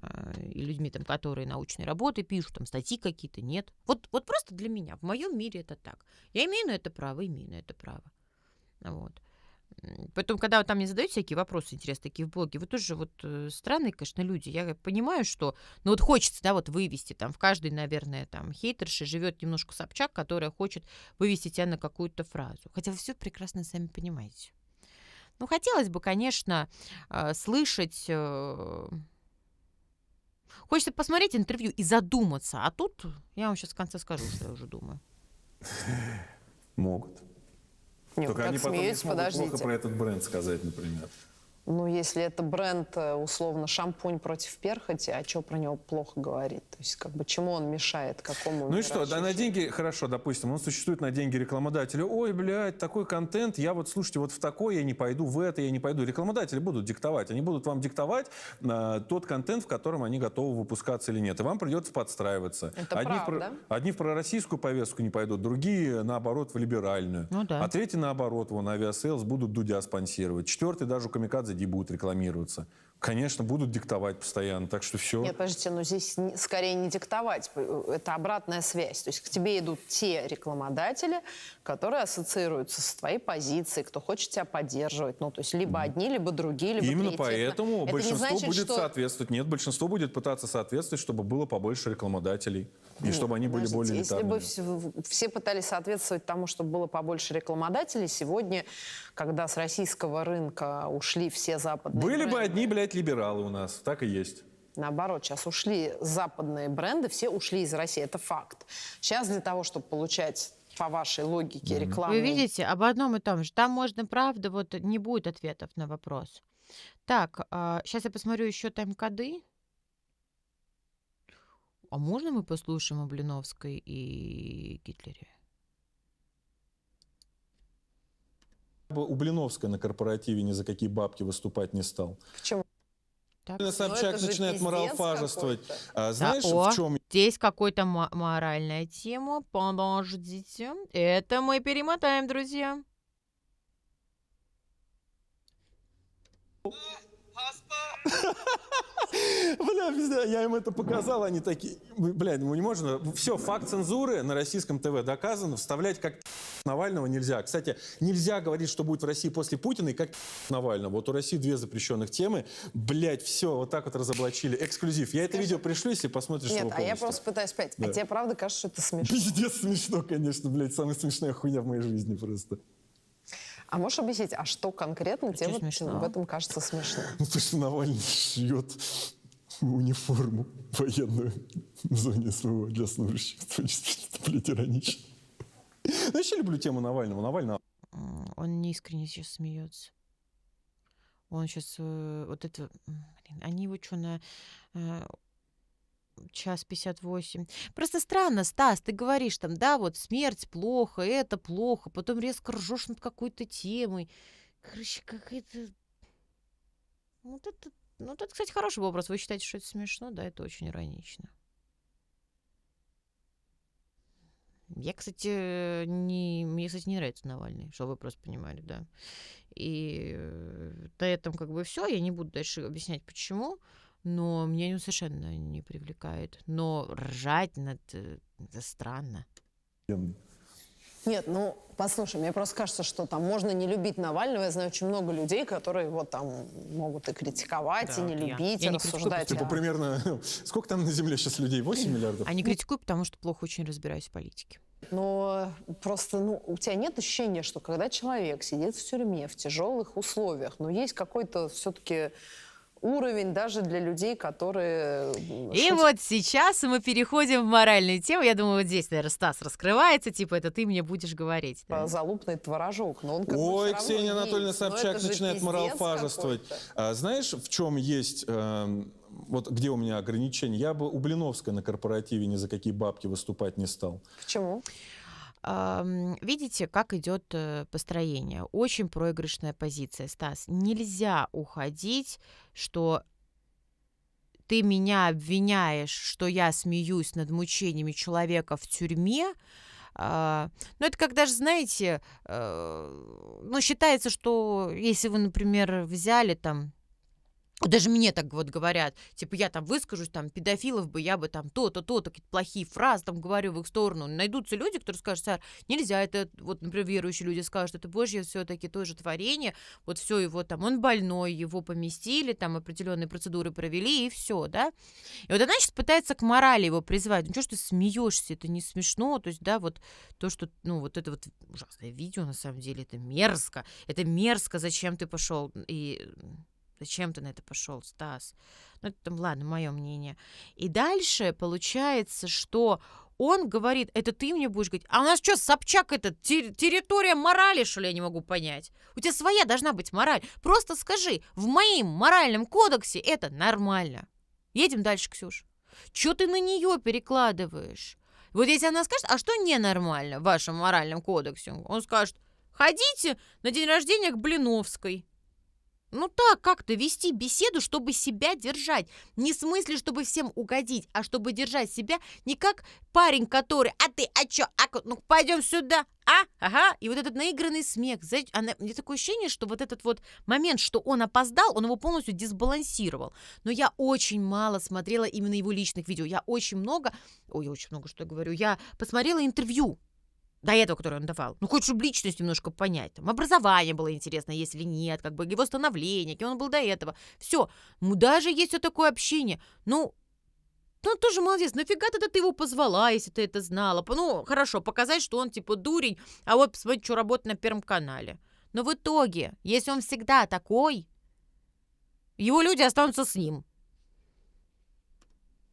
А, и людьми, там, которые научные работы пишут, там, статьи какие-то, нет. Вот, вот просто для меня, в моем мире это так. Я имею на это право, имею на это право. Вот. Поэтому, когда вот там мне задают всякие вопросы интересные, такие в блоге, вы тоже вот э, странные, конечно, люди. Я понимаю, что... Ну вот хочется, да, вот вывести там в каждой, наверное, там хейтерши живет немножко Собчак, которая хочет вывести тебя на какую-то фразу. Хотя вы все прекрасно сами понимаете. Ну, хотелось бы, конечно, а, слышать... Э, хочется посмотреть интервью и задуматься. А тут я вам сейчас в конце скажу, что я уже думаю. Могут. Нет, Только они потом смеюсь, не смогут подождите. плохо про этот бренд сказать, например. Ну, если это бренд, э, условно, шампунь против перхоти, а что про него плохо говорит? То есть, как бы, чему он мешает, какому Ну и что, да, на деньги, хорошо, допустим, он существует на деньги рекламодателя. Ой, блядь, такой контент, я вот, слушайте, вот в такой я не пойду, в это я не пойду. Рекламодатели будут диктовать, они будут вам диктовать э, тот контент, в котором они готовы выпускаться или нет. И вам придется подстраиваться. Это одни, правда. В, одни в пророссийскую повестку не пойдут, другие, наоборот, в либеральную. Ну да. А третьи наоборот, вон, авиасейлс будут Дудя спонсировать. Четвертый даже у Камикадзе стадии будут рекламироваться конечно, будут диктовать постоянно, так что все... Нет, подождите, но ну, здесь скорее не диктовать, э, это обратная связь. То есть к тебе идут те рекламодатели, которые ассоциируются с твоей позицией, кто хочет тебя поддерживать. Ну, то есть либо одни, либо другие, либо Именно третьи. поэтому это большинство значит, будет что... соответствовать. Нет, большинство будет пытаться соответствовать, чтобы было побольше рекламодателей. И Нет, чтобы они были более Если бы все, все пытались соответствовать тому, чтобы было побольше рекламодателей, сегодня, когда с российского рынка ушли все западные... Были бренды, бы одни, блядь, опять либералы у нас, так и есть. Наоборот, сейчас ушли западные бренды, все ушли из России, это факт. Сейчас для того, чтобы получать по вашей логике рекламу. Вы видите, об одном и том же. Там можно, правда, вот не будет ответов на вопрос. Так, сейчас а, я посмотрю еще тайм-коды. А можно мы послушаем о Блиновской и Гитлере? У Блиновской на корпоративе ни за какие бабки выступать не стал. Почему? Так, ну, Собчак начинает моралфажествовать. А, знаешь, да, о, в чем... Здесь какая-то моральная тема. Подождите. Это мы перемотаем, друзья. Бля, пизда, я им это показал, они такие, бля, ну не можно, все, факт цензуры на российском ТВ доказан, вставлять как Навального нельзя. Кстати, нельзя говорить, что будет в России после Путина и как Навального. Вот у России две запрещенных темы. Блять, все, вот так вот разоблачили. Эксклюзив. Я это видео пришлю, если посмотришь Нет, его полностью. а я просто пытаюсь понять. А тебе правда кажется, что это смешно? Пиздец смешно, конечно, блядь. Самая смешная хуйня в моей жизни просто. А можешь объяснить, а что конкретно тебе вот э, в этом кажется смешным? Ну, то, что Навальный шьет униформу военную в зоне своего для служащих, это блядь, иронично. Ну, еще люблю тему Навального. Навального. А он не искренне сейчас смеется. Он сейчас э, вот это... Блин, они его что, на... Э, час пятьдесят восемь. Просто странно, Стас, ты говоришь там, да, вот смерть плохо, это плохо, потом резко ржешь над какой-то темой. Короче, какая-то... Вот это... Ну, вот это, кстати, хороший вопрос. Вы считаете, что это смешно? Да, это очень иронично. Я, кстати, не... Мне, кстати, не нравится Навальный, чтобы вы просто понимали, да. И э, на этом как бы все. Я не буду дальше объяснять, Почему? но мне он совершенно не привлекает. Но ржать над... Э, это странно. Нет, ну, послушай, мне просто кажется, что там можно не любить Навального. Я знаю очень много людей, которые вот там могут и критиковать, да, и не любить, я. и я рассуждать. Не критикую, типа, примерно... Сколько там на Земле сейчас людей? 8 миллиардов? Они критикуют, потому что плохо очень разбираюсь в политике. Но просто ну, у тебя нет ощущения, что когда человек сидит в тюрьме в тяжелых условиях, но есть какой-то все-таки уровень даже для людей, которые... И шутят. вот сейчас мы переходим в моральную тему. Я думаю, вот здесь, наверное, Стас раскрывается, типа, это ты мне будешь говорить. Да? Залупный творожок, но он как Ой, Ксения Анатольевна есть. Собчак начинает моралфажествовать. А, знаешь, в чем есть... Э, вот где у меня ограничения? Я бы у Блиновской на корпоративе ни за какие бабки выступать не стал. Почему? А, видите, как идет э, построение. Очень проигрышная позиция, Стас. Нельзя уходить, что ты меня обвиняешь, что я смеюсь над мучениями человека в тюрьме, а, но это как даже, знаете, а, ну, считается, что если вы, например, взяли там даже мне так вот говорят, типа, я там выскажусь, там, педофилов бы, я бы там то-то, то-то, какие-то плохие фразы там говорю в их сторону. Найдутся люди, которые скажут, сэр, нельзя это, вот, например, верующие люди скажут, это божье все-таки тоже творение, вот все его там, он больной, его поместили, там определенные процедуры провели, и все, да. И вот она сейчас пытается к морали его призвать. Ну что ж ты смеешься, это не смешно, то есть, да, вот то, что, ну, вот это вот ужасное видео, на самом деле, это мерзко, это мерзко, зачем ты пошел и Зачем ты на это пошел, Стас? Ну, это там, ладно, мое мнение. И дальше получается, что он говорит, это ты мне будешь говорить, а у нас что, Собчак, это территория морали, что ли, я не могу понять? У тебя своя должна быть мораль. Просто скажи, в моем моральном кодексе это нормально. Едем дальше, Ксюш. Че ты на нее перекладываешь? Вот если она скажет, а что ненормально в вашем моральном кодексе? Он скажет, ходите на день рождения к Блиновской. Ну так как-то вести беседу, чтобы себя держать. Не в смысле, чтобы всем угодить, а чтобы держать себя не как парень, который «А ты, а чё, а ну пойдем сюда, а, ага». И вот этот наигранный смех. Знаете, она, мне такое ощущение, что вот этот вот момент, что он опоздал, он его полностью дисбалансировал. Но я очень мало смотрела именно его личных видео. Я очень много, ой, я очень много что я говорю, я посмотрела интервью до этого, который он давал. Ну, хочешь чтобы личность немножко понять. Там образование было интересно, если нет, как бы его становление, кем он был до этого. Все. Ну, даже есть вот такое общение. Ну, ну, он тоже молодец. Нафига тогда ты его позвала, если ты это знала? Ну, хорошо, показать, что он, типа, дурень, а вот посмотри, что работает на Первом канале. Но в итоге, если он всегда такой, его люди останутся с ним.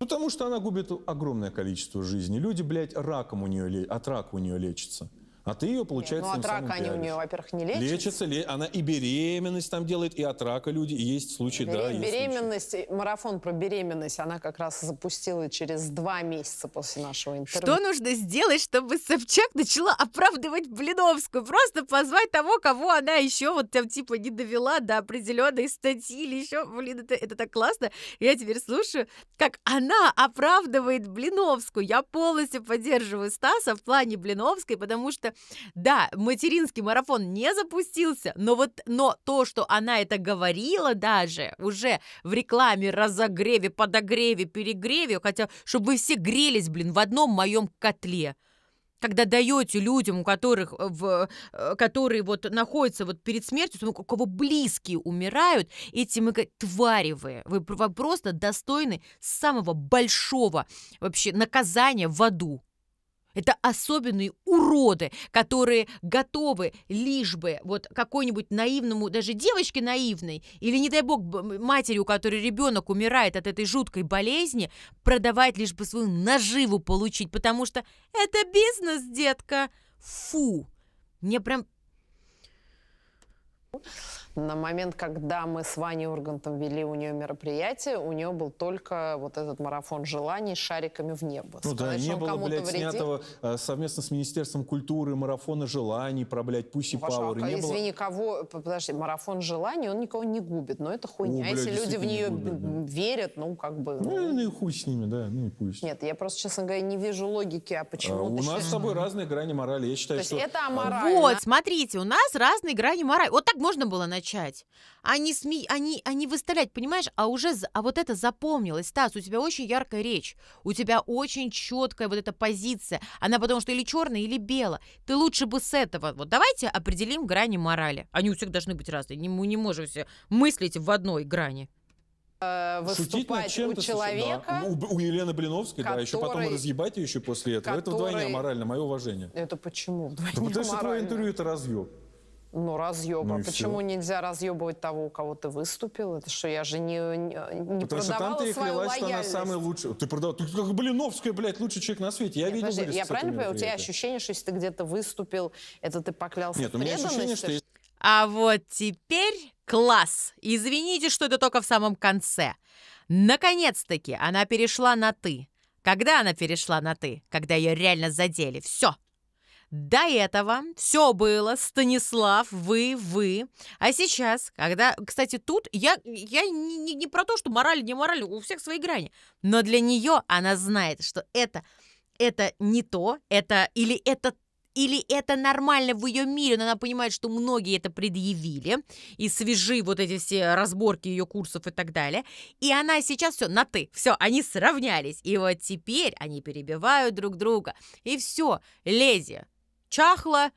Потому что она губит огромное количество жизней. Люди, блядь, раком у нее, от рака у нее лечатся. А ты ее, получается, Нет, Ну, от а рака они у нее, во-первых, не лечатся. Лечится, ле... она и беременность там делает, и от рака люди, и есть случаи, Берем... да, есть Беременность, случаи. Э, марафон про беременность, она как раз запустила через два месяца после нашего интервью. Что нужно сделать, чтобы Собчак начала оправдывать Блиновскую? Просто позвать того, кого она еще вот там типа не довела до определенной статьи или еще, блин, это, это так классно. Я теперь слушаю, как она оправдывает Блиновскую. Я полностью поддерживаю Стаса в плане Блиновской, потому что Э, да, материнский марафон не запустился, но вот, но то, что она это говорила даже уже в рекламе, разогреве, подогреве, перегреве, хотя, чтобы вы все грелись, блин, в одном моем котле когда даете людям, у которых, э, в, э, которые вот находятся вот перед смертью, у кого близкие умирают, эти мы говорим, твари вы, вы просто достойны самого большого вообще наказания в аду. Это особенные уроды, которые готовы лишь бы вот какой-нибудь наивному, даже девочке наивной, или, не дай бог, матери, у которой ребенок умирает от этой жуткой болезни, продавать лишь бы свою наживу получить, потому что это бизнес, детка. Фу. Мне прям на момент, когда мы с Ваней Ургантом вели у нее мероприятие, у нее был только вот этот марафон желаний шариками в небо. Ну Сказать, да, не было, блядь, вредил. снятого э, совместно с Министерством культуры марафона желаний про, блядь, пусть и пауэры. Не извини, было... кого, подожди, марафон желаний, он никого не губит, но это хуйня. О, блядь, Если люди в нее не да. верят, ну как бы... Ну, ну, ну и хуй с ними, да, ну и пусть. Нет, я просто, честно говоря, не вижу логики, а почему... А, у нас считаешь... с тобой разные грани морали, я считаю, То есть это а, аморально. Вот, смотрите, у нас разные грани морали. Вот так можно было начать начать, а не, сме... а не, а не выставлять, понимаешь? А уже, а вот это запомнилось. Стас, у тебя очень яркая речь, у тебя очень четкая вот эта позиция. Она потому что или черная, или белая. Ты лучше бы с этого. Вот давайте определим грани морали. Они у всех должны быть разные. Мы не можем все мыслить в одной грани выступать э, Шутить над у человека. Да. У, у Елены Блиновской, который, да, еще потом разъебать ее еще после этого. Который, это вдвойне морально, мое уважение. Это почему вдвойне Потому морально? что твое интервью это разъеб. Ну, разъеба. Ну, Почему все. нельзя разъебывать того, у кого ты выступил? Это что, я же не, не Потому что там ты свою лояльность. что она самая лучшая. Ты продавал. Ты как Блиновская, блядь, лучший человек на свете. Я Нет, видел подожди, Я правильно понимаю, у тебя ощущение, что если ты где-то выступил, это ты поклялся Нет, у меня ощущение, что... А вот теперь класс. Извините, что это только в самом конце. Наконец-таки она перешла на «ты». Когда она перешла на «ты», когда ее реально задели. Все, до этого все было Станислав, вы, вы. А сейчас, когда, кстати, тут я, я не, не, не про то, что мораль, не мораль, у всех свои грани. Но для нее она знает, что это, это не то, это или это или это нормально в ее мире, но она понимает, что многие это предъявили, и свежи вот эти все разборки ее курсов и так далее. И она сейчас все на «ты», все, они сравнялись, и вот теперь они перебивают друг друга, и все, леди, чахло.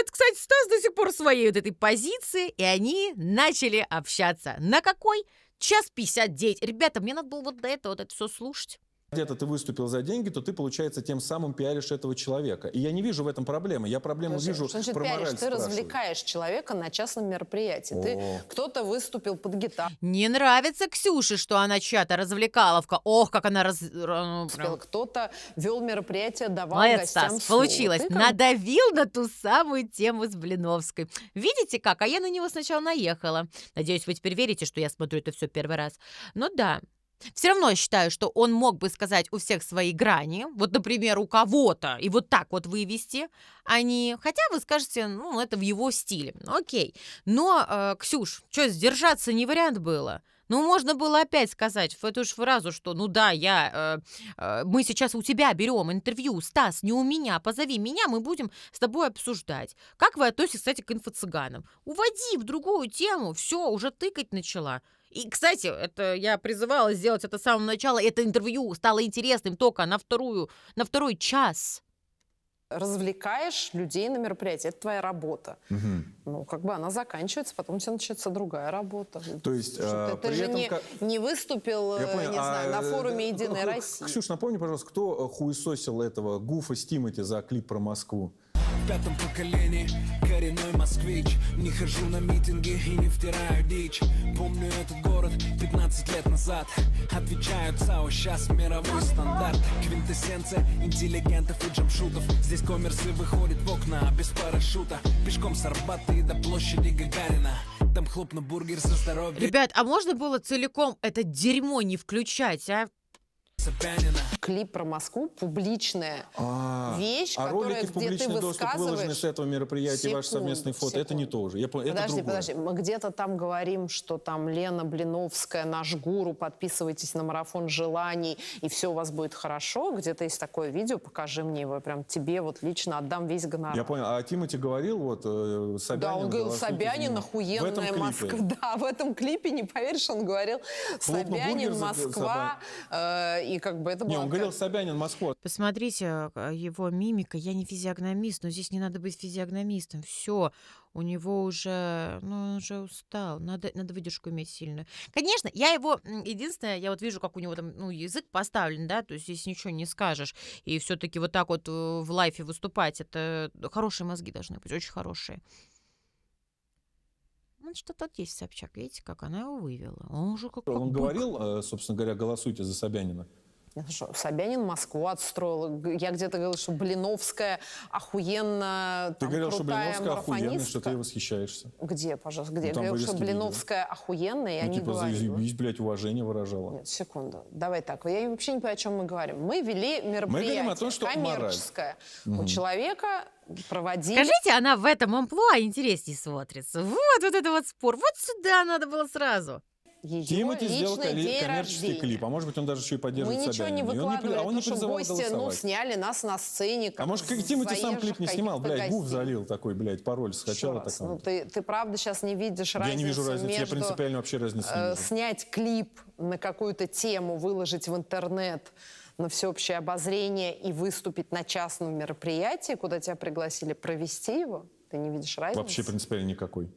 Это, кстати, Стас до сих пор в своей вот этой позиции, и они начали общаться. На какой? Час пятьдесят девять, Ребята, мне надо было вот до этого вот это все слушать где-то ты выступил за деньги, то ты, получается, тем самым пиаришь этого человека. И я не вижу в этом проблемы. Я проблему Слушай, вижу значит, про пиаришь, мораль Ты спрашиваю. развлекаешь человека на частном мероприятии. О. Ты кто-то выступил под гитару. Не нравится Ксюше, что она чья-то развлекаловка. Ох, как она раз... Э, ну, кто-то вел мероприятие, давал Молодец, гостям Стас, получилось. как... Надавил на ту самую тему с Блиновской. Видите как? А я на него сначала наехала. Надеюсь, вы теперь верите, что я смотрю это все первый раз. Ну да, все равно считаю, что он мог бы сказать у всех свои грани, вот, например, у кого-то, и вот так вот вывести, а не... Хотя вы скажете, ну, это в его стиле, ну, окей. Но, э, Ксюш, что, сдержаться не вариант было? Ну, можно было опять сказать в эту же фразу, что ну да, я, э, э, мы сейчас у тебя берем интервью, Стас, не у меня, позови меня, мы будем с тобой обсуждать. Как вы относитесь, кстати, к инфо-цыганам? Уводи в другую тему, все, уже тыкать начала. И, кстати, это я призывала сделать это с самого начала. Это интервью стало интересным только на, вторую, на второй час развлекаешь людей на мероприятии. Это твоя работа. Угу. Ну, как бы она заканчивается, потом у тебя начинается другая работа. То есть... А, ты, ты же этом, не, как... не выступил, я э, понял, не а, знаю, на э, форуме э, «Единой России». Ксюш, напомни, пожалуйста, кто хуесосил этого Гуфа с Тимати за клип про Москву? пятом поколении Коренной москвич Не хожу на митинги и не втираю дичь Помню этот город 15 лет назад Отвечают ЦАО, сейчас мировой стандарт Квинтэссенция интеллигентов и джамшутов Здесь коммерсы выходят в окна, без парашюта Пешком с Арбаты до площади Гагарина там хлопнул бургер со здоровьем. Ребят, а можно было целиком это дерьмо не включать, а? Клип про Москву публичная а, вещь, а которая, ролики в где ты доступ высказываешь... выложены с этого мероприятия, секунд, ваш совместный фото, секунд. это не то же. Я, подожди, это другое. подожди, мы где-то там говорим, что там Лена Блиновская, наш гуру, подписывайтесь на марафон желаний, и все у вас будет хорошо. Где-то есть такое видео, покажи мне его, прям тебе вот лично отдам весь гонорар. Я понял, а Тимати говорил, вот, Собянин... Э, да, он говорил, Собянин, охуенная Москва. Да, в этом клипе, не поверишь, он говорил, Собянин, Москва... Э, и как бы это было... Не, он говорил Собянин, Москва. Посмотрите, э, его мимика. Я не физиогномист, но здесь не надо быть физиогномистом. Все, у него уже, ну, он уже устал. Надо, надо выдержку иметь сильную. Конечно, я его, единственное, я вот вижу, как у него там, ну, язык поставлен, да, то есть здесь ничего не скажешь. И все-таки вот так вот э, в лайфе выступать, это э, хорошие мозги должны быть, очень хорошие он что-то есть, Собчак. Видите, как она его вывела. Он уже как... Он как говорил, э, собственно говоря, голосуйте за Собянина. Ну что, Собянин Москву отстроил. Я где-то говорила, что Блиновская охуенно Ты там, говорил, что Блиновская охуенная, что ты восхищаешься. Где, пожалуйста, где? Ну, я говорил, что Блиновская видео. охуенная, и ну, они типа, говорили. заебись, блядь, уважение выражала. Нет, секунду. Давай так. Я вообще не понимаю, о чем мы говорим. Мы вели мероприятие мы о том, что коммерческое. Мораль. У человека проводили. Скажите, она в этом амплуа интереснее смотрится. Вот, вот это вот спор. Вот сюда надо было сразу ее Тимати сделал день коммерческий рождения. клип, а может быть он даже еще и поддержит Мы ничего Собянина. не выкладывали, и он не, а он не что гости, ну, сняли нас на сцене. а может, как Тимати сам клип не снимал, блядь, гостей. гуф залил такой, блядь, пароль скачал. Так, ну, ты, ты правда сейчас не видишь я разницы Я не вижу разницы, между, я принципиально вообще разницы не э, вижу. Снять клип на какую-то тему, выложить в интернет, на всеобщее обозрение и выступить на частном мероприятии, куда тебя пригласили провести его, ты не видишь разницы? Вообще принципиально никакой.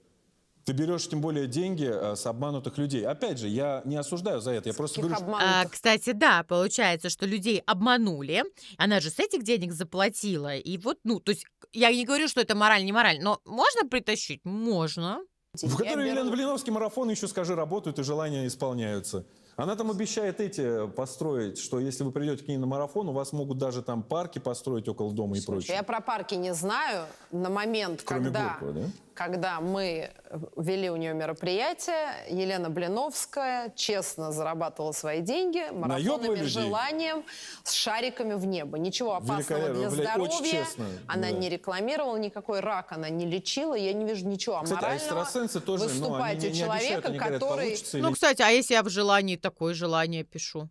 Ты берешь, тем более, деньги э, с обманутых людей. Опять же, я не осуждаю за это, я просто говорю... Обманутых? А, кстати, да, получается, что людей обманули. Она же с этих денег заплатила. И вот, ну, то есть, я не говорю, что это мораль, не мораль, но можно притащить? Можно. В которой Елена Блиновский марафон еще, скажи, работают и желания исполняются. Она там обещает эти э, построить, что если вы придете к ней на марафон, у вас могут даже там парки построить около дома Слушай, и прочее. Я про парки не знаю. На момент, Кроме когда... Горького, да? когда мы э, вели у нее мероприятие, Елена Блиновская честно зарабатывала свои деньги марафонными желанием, с шариками в небо. Ничего опасного для здоровья. Она да. не рекламировала никакой рак, она не лечила. Я не вижу ничего аморального кстати, а тоже, ну, выступать ну, не, не человека, обещают, который... Говорят, ну, кстати, а если я в желании такое желание пишу?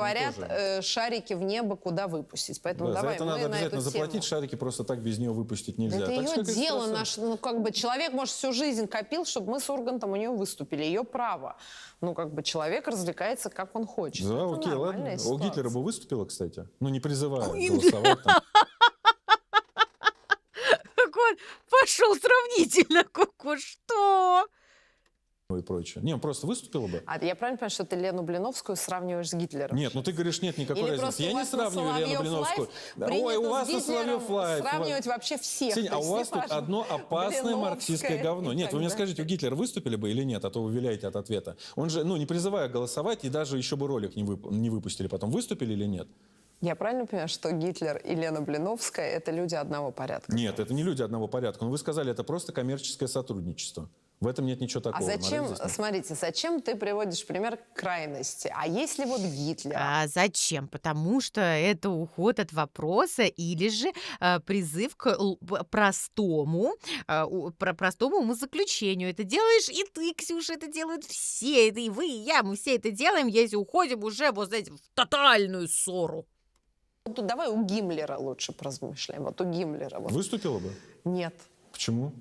Ну, говорят, э, шарики в небо куда выпустить. Поэтому да, давай за это мы надо на обязательно эту заплатить, тему. шарики просто так без нее выпустить нельзя. это так ее дело, наш, ну как бы человек, может, всю жизнь копил, чтобы мы с Ургантом у нее выступили, ее право. Ну как бы человек развлекается, как он хочет. Да, это окей, ладно. Ситуация. У Гитлера бы выступила, кстати. Ну не призывая голосовать там. пошел сравнительно, Куку, что? Ну, и прочее. Не, просто выступила бы. А я правильно понимаю, что ты Лену Блиновскую сравниваешь с Гитлером? Нет, ну ты говоришь, нет никакой Или разницы. Я не сравниваю Лену Блиновскую. Ой, у вас на Соловьев Лайф. Сравнивать вообще всех. Сень, а у вас тут одно опасное марксистское говно. Нет, вы мне скажите, у Гитлера выступили бы или нет, а то вы виляете от ответа. Он же, ну, не призывая голосовать, и даже еще бы ролик не, вып не выпустили потом. Выступили или нет? Я правильно понимаю, что Гитлер и Лена Блиновская — это люди одного порядка? Нет, это не люди одного порядка. Но ну, вы сказали, это просто коммерческое сотрудничество. В этом нет ничего а такого. А зачем, смотрите, зачем ты приводишь пример крайности? А если вот Гитлер? А зачем? Потому что это уход от вопроса или же э, призыв к простому, э, про простому умозаключению. Это делаешь и ты, Ксюша, это делают все, это и вы, и я, мы все это делаем, если уходим уже, вот знаете, в тотальную ссору. Тут давай у Гиммлера лучше поразмышляем. Вот у Гиммлера. Вот. Выступила бы? Нет. Почему?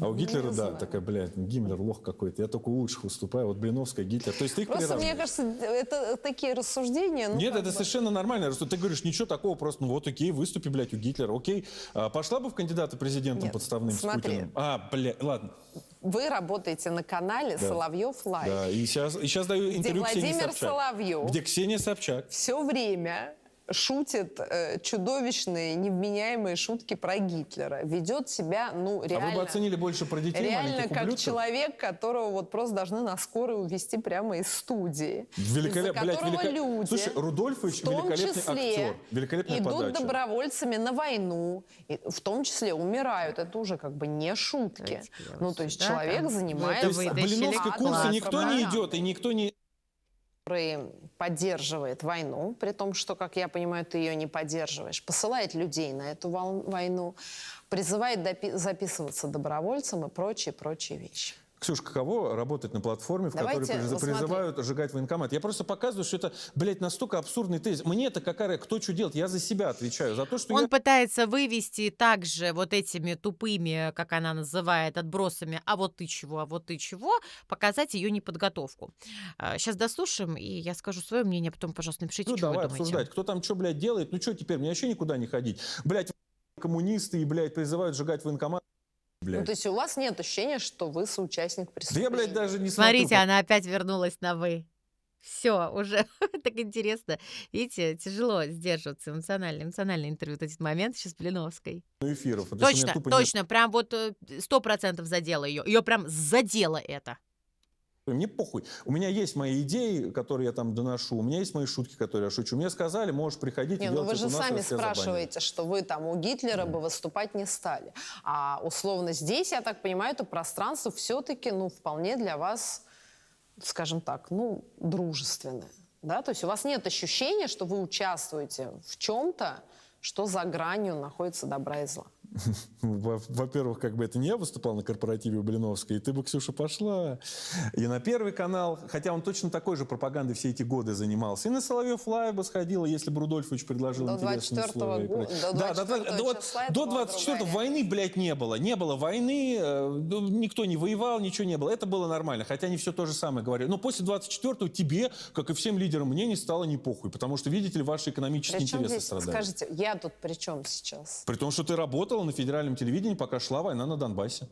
А у Гитлера, да, такая, блядь, Гиммлер лох какой-то. Я только у лучших выступаю, Вот Блиновская, Гитлер. То есть ты их Просто, мне кажется, это такие рассуждения. Ну, Нет, это бы. совершенно нормально. Ты говоришь, ничего такого, просто, ну вот, окей, выступи, блядь, у Гитлера. Окей, а, пошла бы в кандидата президентом Нет, подставным смотри. с Путиным. А, блядь, ладно. Вы работаете на канале да. Соловьев Лайв. Да, и сейчас, и сейчас даю интервью где Владимир Ксении Собчак. Соловьев. Где Ксения Собчак. Все время шутит э, чудовищные, невменяемые шутки про Гитлера. Ведет себя, ну, реально... А вы бы оценили больше про детей Реально, как ублюдков? человек, которого вот просто должны на скорой увезти прямо из студии. Великолеп... Из-за которого Блядь, люди... Слушай, Рудольфович великолепный числе, актер. Великолепная идут подача. добровольцами на войну, и, в том числе умирают. Это уже как бы не шутки. Ну, то есть да, человек там... занимает... Ну, то есть, Блиновской курсы никто не идет, и никто не который поддерживает войну, при том, что, как я понимаю, ты ее не поддерживаешь, посылает людей на эту войну, призывает записываться добровольцем и прочие-прочие вещи. Ксюш, каково работать на платформе, в Давайте которой посмотри. призывают сжигать военкомат? Я просто показываю, что это, блядь, настолько абсурдный тезис. мне это какая, кто что делает, я за себя отвечаю. За то, что Он я... пытается вывести также вот этими тупыми, как она называет, отбросами, а вот ты чего, а вот ты чего, показать ее неподготовку. Сейчас а, дослушаем, и я скажу свое мнение, а потом, пожалуйста, напишите, ну, что давай вы думаете. обсуждать, кто там что, блядь, делает, ну что теперь, мне вообще никуда не ходить. Блядь, коммунисты и, блядь, призывают сжигать военкомат. Ну, блядь. Ну, то есть у вас нет ощущения, что вы соучастник преступления? Да я, блядь, даже не смотрю. Смотрите, она опять вернулась на «вы». Все, уже так интересно. Видите, тяжело сдерживаться эмоционально. Эмоциональное интервью, этот момент сейчас Блиновской. Ну, эфиров. Точно, точно. Нет... Прям вот э, сто процентов задело ее. Ее прям задело это. Мне похуй. У меня есть мои идеи, которые я там доношу, у меня есть мои шутки, которые я шучу. Мне сказали, можешь приходить не, и ну делать вы же сами спрашиваете, забанили. что вы там у Гитлера mm. бы выступать не стали. А условно здесь, я так понимаю, это пространство все-таки, ну, вполне для вас, скажем так, ну, дружественное. Да? То есть у вас нет ощущения, что вы участвуете в чем-то, что за гранью находится добра и зла. Во-первых, как бы это не я выступал на корпоративе у Блиновской, и ты бы, Ксюша, пошла. И на Первый канал, хотя он точно такой же пропагандой все эти годы занимался. И на Соловьев Лайв бы сходила, если бы Рудольфович предложил интересные слова. Го- до 24 да, до, до, до 24 войны, блядь, не было. Не было войны, э, ну, никто не воевал, ничего не было. Это было нормально, хотя они все то же самое говорили. Но после 24-го тебе, как и всем лидерам мнений, стало не похуй, потому что, видите ли, ваши экономические Причем интересы здесь, страдали. Скажите, я тут при чем сейчас? При том, что ты работал на федеральном телевидении, пока шла война на Донбассе.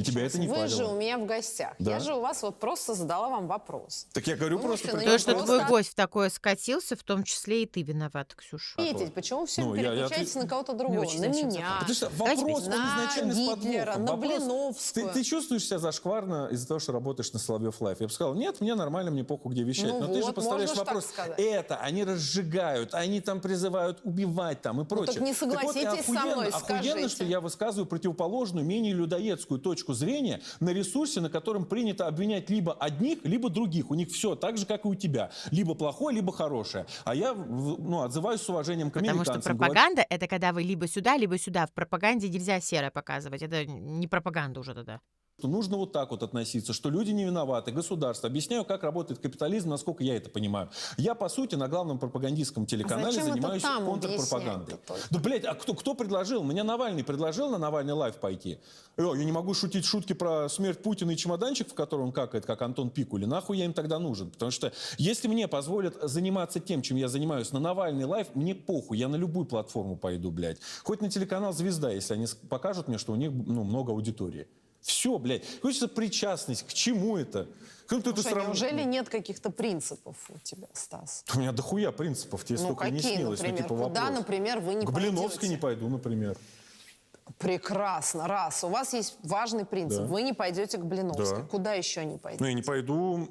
И тебя Сейчас, это не вы парило. Вы же у меня в гостях. Да? Я же у вас вот просто задала вам вопрос. Так я говорю вы ну, просто... Про... То, что твой гость в такое скатился, в том числе и ты виноват, Ксюша. Ответить, почему все ну, переключаетесь я, я... на кого-то другого? На меня. Потому что вопрос, он изначально с подвохом. На Блиновскую. Ты чувствуешь себя зашкварно из-за того, что работаешь на Соловьев Лайф? Я бы сказал, нет, мне нормально, мне похуй, где вещать. Ну Но ты же поставляешь вопрос. Это, они разжигают, они там призывают убивать там и ну, прочее. Так не согласитесь со мной, Охуенно, что я высказываю противоположную, менее людоедскую точку точку зрения на ресурсе, на котором принято обвинять либо одних, либо других. У них все так же, как и у тебя. Либо плохое, либо хорошее. А я ну, отзываюсь с уважением к Потому что пропаганда — это когда вы либо сюда, либо сюда. В пропаганде нельзя серое показывать. Это не пропаганда уже тогда что Нужно вот так вот относиться, что люди не виноваты, государство. Объясняю, как работает капитализм, насколько я это понимаю. Я, по сути, на главном пропагандистском телеканале а занимаюсь контрпропагандой. Да, блядь, а кто, кто предложил? Меня Навальный предложил на Навальный лайф пойти. Э, я не могу шутить шутки про смерть Путина и чемоданчик, в котором он какает, как Антон Пикули. Нахуй я им тогда нужен? Потому что если мне позволят заниматься тем, чем я занимаюсь, на Навальный лайф, мне похуй. Я на любую платформу пойду, блядь. Хоть на телеканал «Звезда», если они покажут мне, что у них ну, много аудитории. Все, блядь. Хочется причастность. К чему это? Как ты это срав... Неужели нет каких-то принципов у тебя, Стас? У меня дохуя принципов, тебе ну, столько какие, не снилось. Ну, например? Ну, типа, Куда, например, вы не К Блиновской не пойду, например. Прекрасно. Раз. У вас есть важный принцип. Да. Вы не пойдете к Блиновской. Да. Куда еще не пойдете? Ну, я не пойду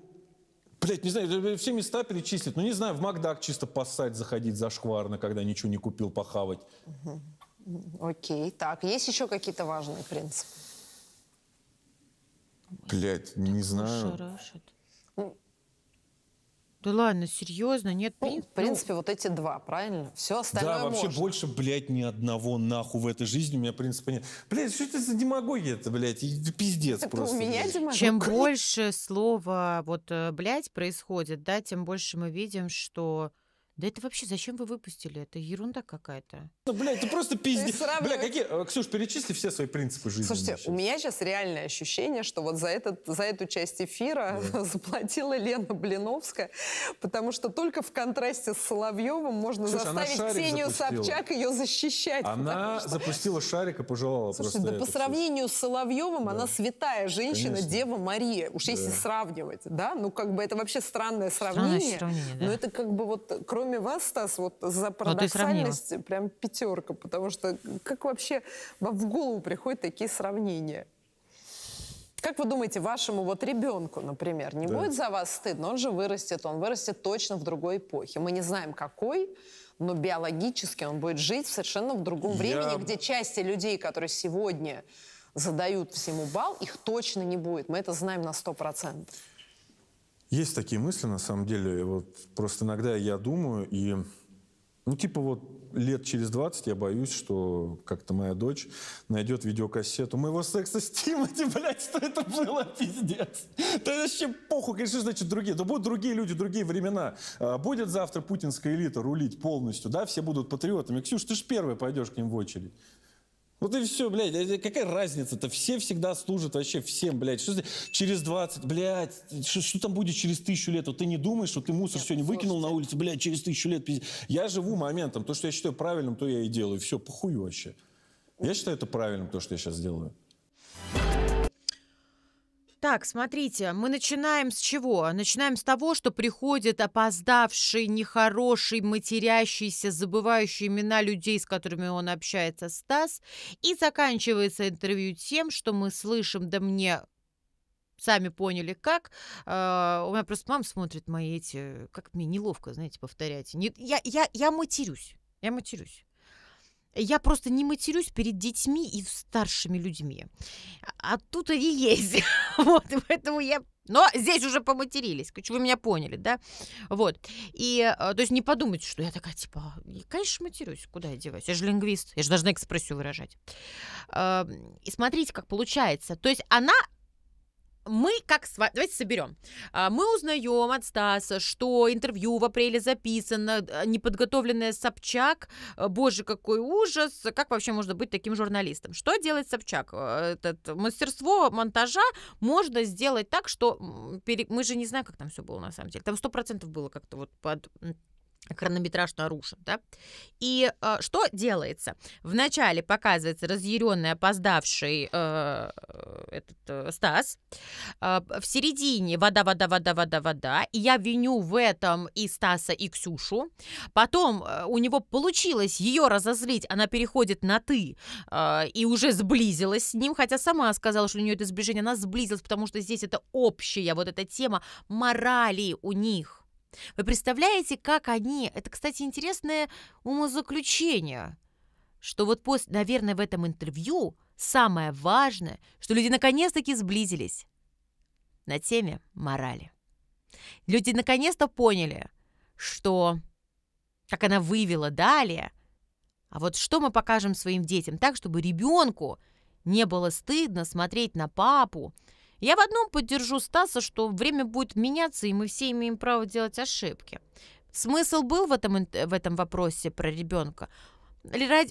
Блять, не знаю, все места перечислить. Ну, не знаю, в Макдак чисто поссать, заходить зашкварно, когда ничего не купил, похавать. Окей, так. Есть еще какие-то важные принципы? Блять, не знаю. Шарашит. Ну, да ладно, серьезно, нет ну, В ну. принципе, вот эти два, правильно? Все остальное Да, вообще можно. больше, блядь, ни одного нахуй в этой жизни у меня, в принципе, нет. Блядь, что это за демагогия это, блядь? пиздец это просто. у меня блядь. Чем больше слова вот, э, блядь, происходит, да, тем больше мы видим, что да это вообще зачем вы выпустили? Это ерунда какая-то. Ну, бля, это просто пиздец. Бля, какие... Э, Ксюш, перечисли все свои принципы жизни. Слушайте, сейчас. у меня сейчас реальное ощущение, что вот за, этот, за эту часть эфира да. заплатила Лена Блиновская, потому что только в контрасте с Соловьевым можно Ксюш, заставить Ксению запустила. Собчак ее защищать. Она что... запустила шарик и пожелала Слушай, просто да по сравнению все. с Соловьевым да. она святая женщина, Конечно. Дева Мария. Уж да. если сравнивать, да? Ну, как бы это вообще странное сравнение. Странное сравнение да. Но это как бы вот, кроме кроме вас, Стас, вот за парадоксальность прям пятерка, потому что как вообще вам в голову приходят такие сравнения? Как вы думаете, вашему вот ребенку, например, не да. будет за вас стыдно? Он же вырастет, он вырастет точно в другой эпохе. Мы не знаем, какой, но биологически он будет жить совершенно в другом Я... времени, где части людей, которые сегодня задают всему бал, их точно не будет. Мы это знаем на сто процентов. Есть такие мысли, на самом деле. Вот просто иногда я думаю, и, ну, типа вот лет через 20 я боюсь, что как-то моя дочь найдет видеокассету моего секса с Тимати, блядь, что это было, пиздец. Да вообще похуй, конечно, значит другие. Да будут другие люди, другие времена. А, будет завтра путинская элита рулить полностью, да, все будут патриотами. Ксюш, ты же первая пойдешь к ним в очередь. Вот и все, блядь, какая разница-то? Все всегда служат вообще всем, блядь. Что, через 20, блядь, что, что там будет через тысячу лет? Вот ты не думаешь, что ты мусор Нет, сегодня слушайте. выкинул на улицу, блядь, через тысячу лет. Я живу моментом. То, что я считаю правильным, то я и делаю. Все, похуй вообще. Я считаю это правильным, то, что я сейчас делаю. Так, смотрите, мы начинаем с чего? Начинаем с того, что приходит опоздавший, нехороший, матерящийся, забывающий имена людей, с которыми он общается, Стас, и заканчивается интервью тем, что мы слышим, да мне сами поняли, как. А, у меня просто мама смотрит мои эти... Как мне неловко, знаете, повторять. Не, я, я, я матерюсь. Я матерюсь я просто не матерюсь перед детьми и старшими людьми. А тут и есть. Вот, поэтому я... Но здесь уже поматерились, вы меня поняли, да? Вот. И, э, то есть, не подумайте, что я такая, типа, конечно, матерюсь, куда я деваюсь? Я же лингвист, я же должна экспрессию выражать. Эм, и смотрите, как получается. То есть, она мы как с вами... Давайте соберем. А, мы узнаем от Стаса, что интервью в апреле записано, э, неподготовленная Собчак. Э, боже, какой ужас. Как вообще можно быть таким журналистом? Что делает Собчак? Э, этот, мастерство монтажа можно сделать так, что... Пере... Мы же не знаем, как там все было на самом деле. Там сто процентов было как-то вот под хронометраж нарушен. Да? И э, что делается? Вначале показывается разъяренный, опоздавший э, этот, э, Стас. Э, в середине вода, вода, вода, вода, вода. И я виню в этом и Стаса, и Ксюшу. Потом э, у него получилось ее разозлить. Она переходит на «ты» э, и уже сблизилась с ним. Хотя сама сказала, что у нее это сближение. Она сблизилась, потому что здесь это общая вот эта тема морали у них вы представляете, как они... Это, кстати, интересное умозаключение, что вот после, наверное, в этом интервью самое важное, что люди наконец-таки сблизились на теме морали. Люди наконец-то поняли, что, как она вывела далее, а вот что мы покажем своим детям так, чтобы ребенку не было стыдно смотреть на папу, я в одном поддержу Стаса, что время будет меняться, и мы все имеем право делать ошибки. Смысл был в этом, в этом вопросе про ребенка?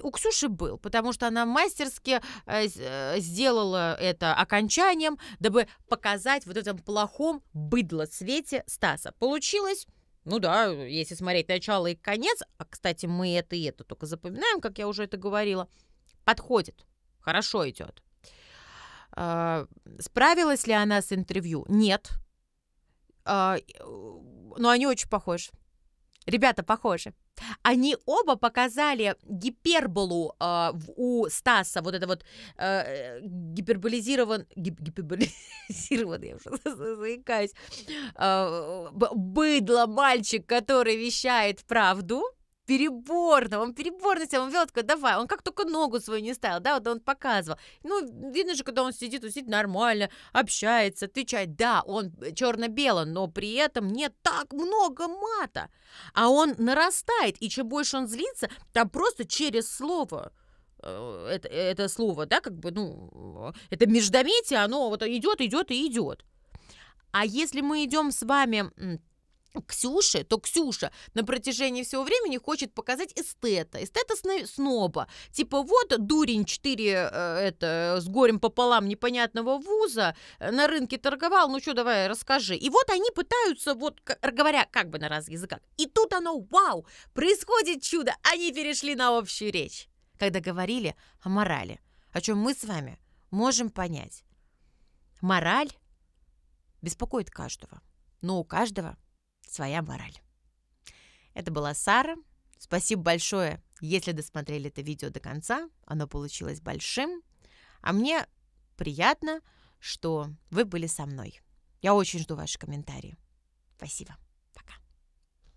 У Ксюши был, потому что она мастерски э, э, сделала это окончанием, дабы показать вот этом плохом быдло цвете Стаса. Получилось? Ну да, если смотреть начало и конец, а, кстати, мы это и это только запоминаем, как я уже это говорила, подходит, хорошо идет. А, справилась ли она с интервью? Нет. А, но они очень похожи. Ребята похожи. Они оба показали гиперболу э, у Стаса, вот это вот э, гиперболизирован, гип, гиперболизирован, я уже заикаюсь, э, быдло мальчик, который вещает правду, переборно, он переборно себя он вел, такой, давай, он как только ногу свою не ставил, да, вот он показывал. Ну, видно же, когда он сидит, он сидит нормально, общается, отвечает, да, он черно-бело, но при этом нет так много мата, а он нарастает, и чем больше он злится, там просто через слово э, это, это слово, да, как бы, ну, это междометие, оно вот идет, идет и идет. А если мы идем с вами Ксюше, то Ксюша на протяжении всего времени хочет показать эстета, эстета сноба. Типа вот дурень 4 э, это, с горем пополам непонятного вуза э, на рынке торговал, ну что, давай расскажи. И вот они пытаются, вот говоря как бы на раз языках, и тут оно, вау, происходит чудо, они перешли на общую речь. Когда говорили о морали, о чем мы с вами можем понять. Мораль беспокоит каждого, но у каждого – своя мораль. Это была Сара. Спасибо большое, если досмотрели это видео до конца. Оно получилось большим. А мне приятно, что вы были со мной. Я очень жду ваши комментарии. Спасибо.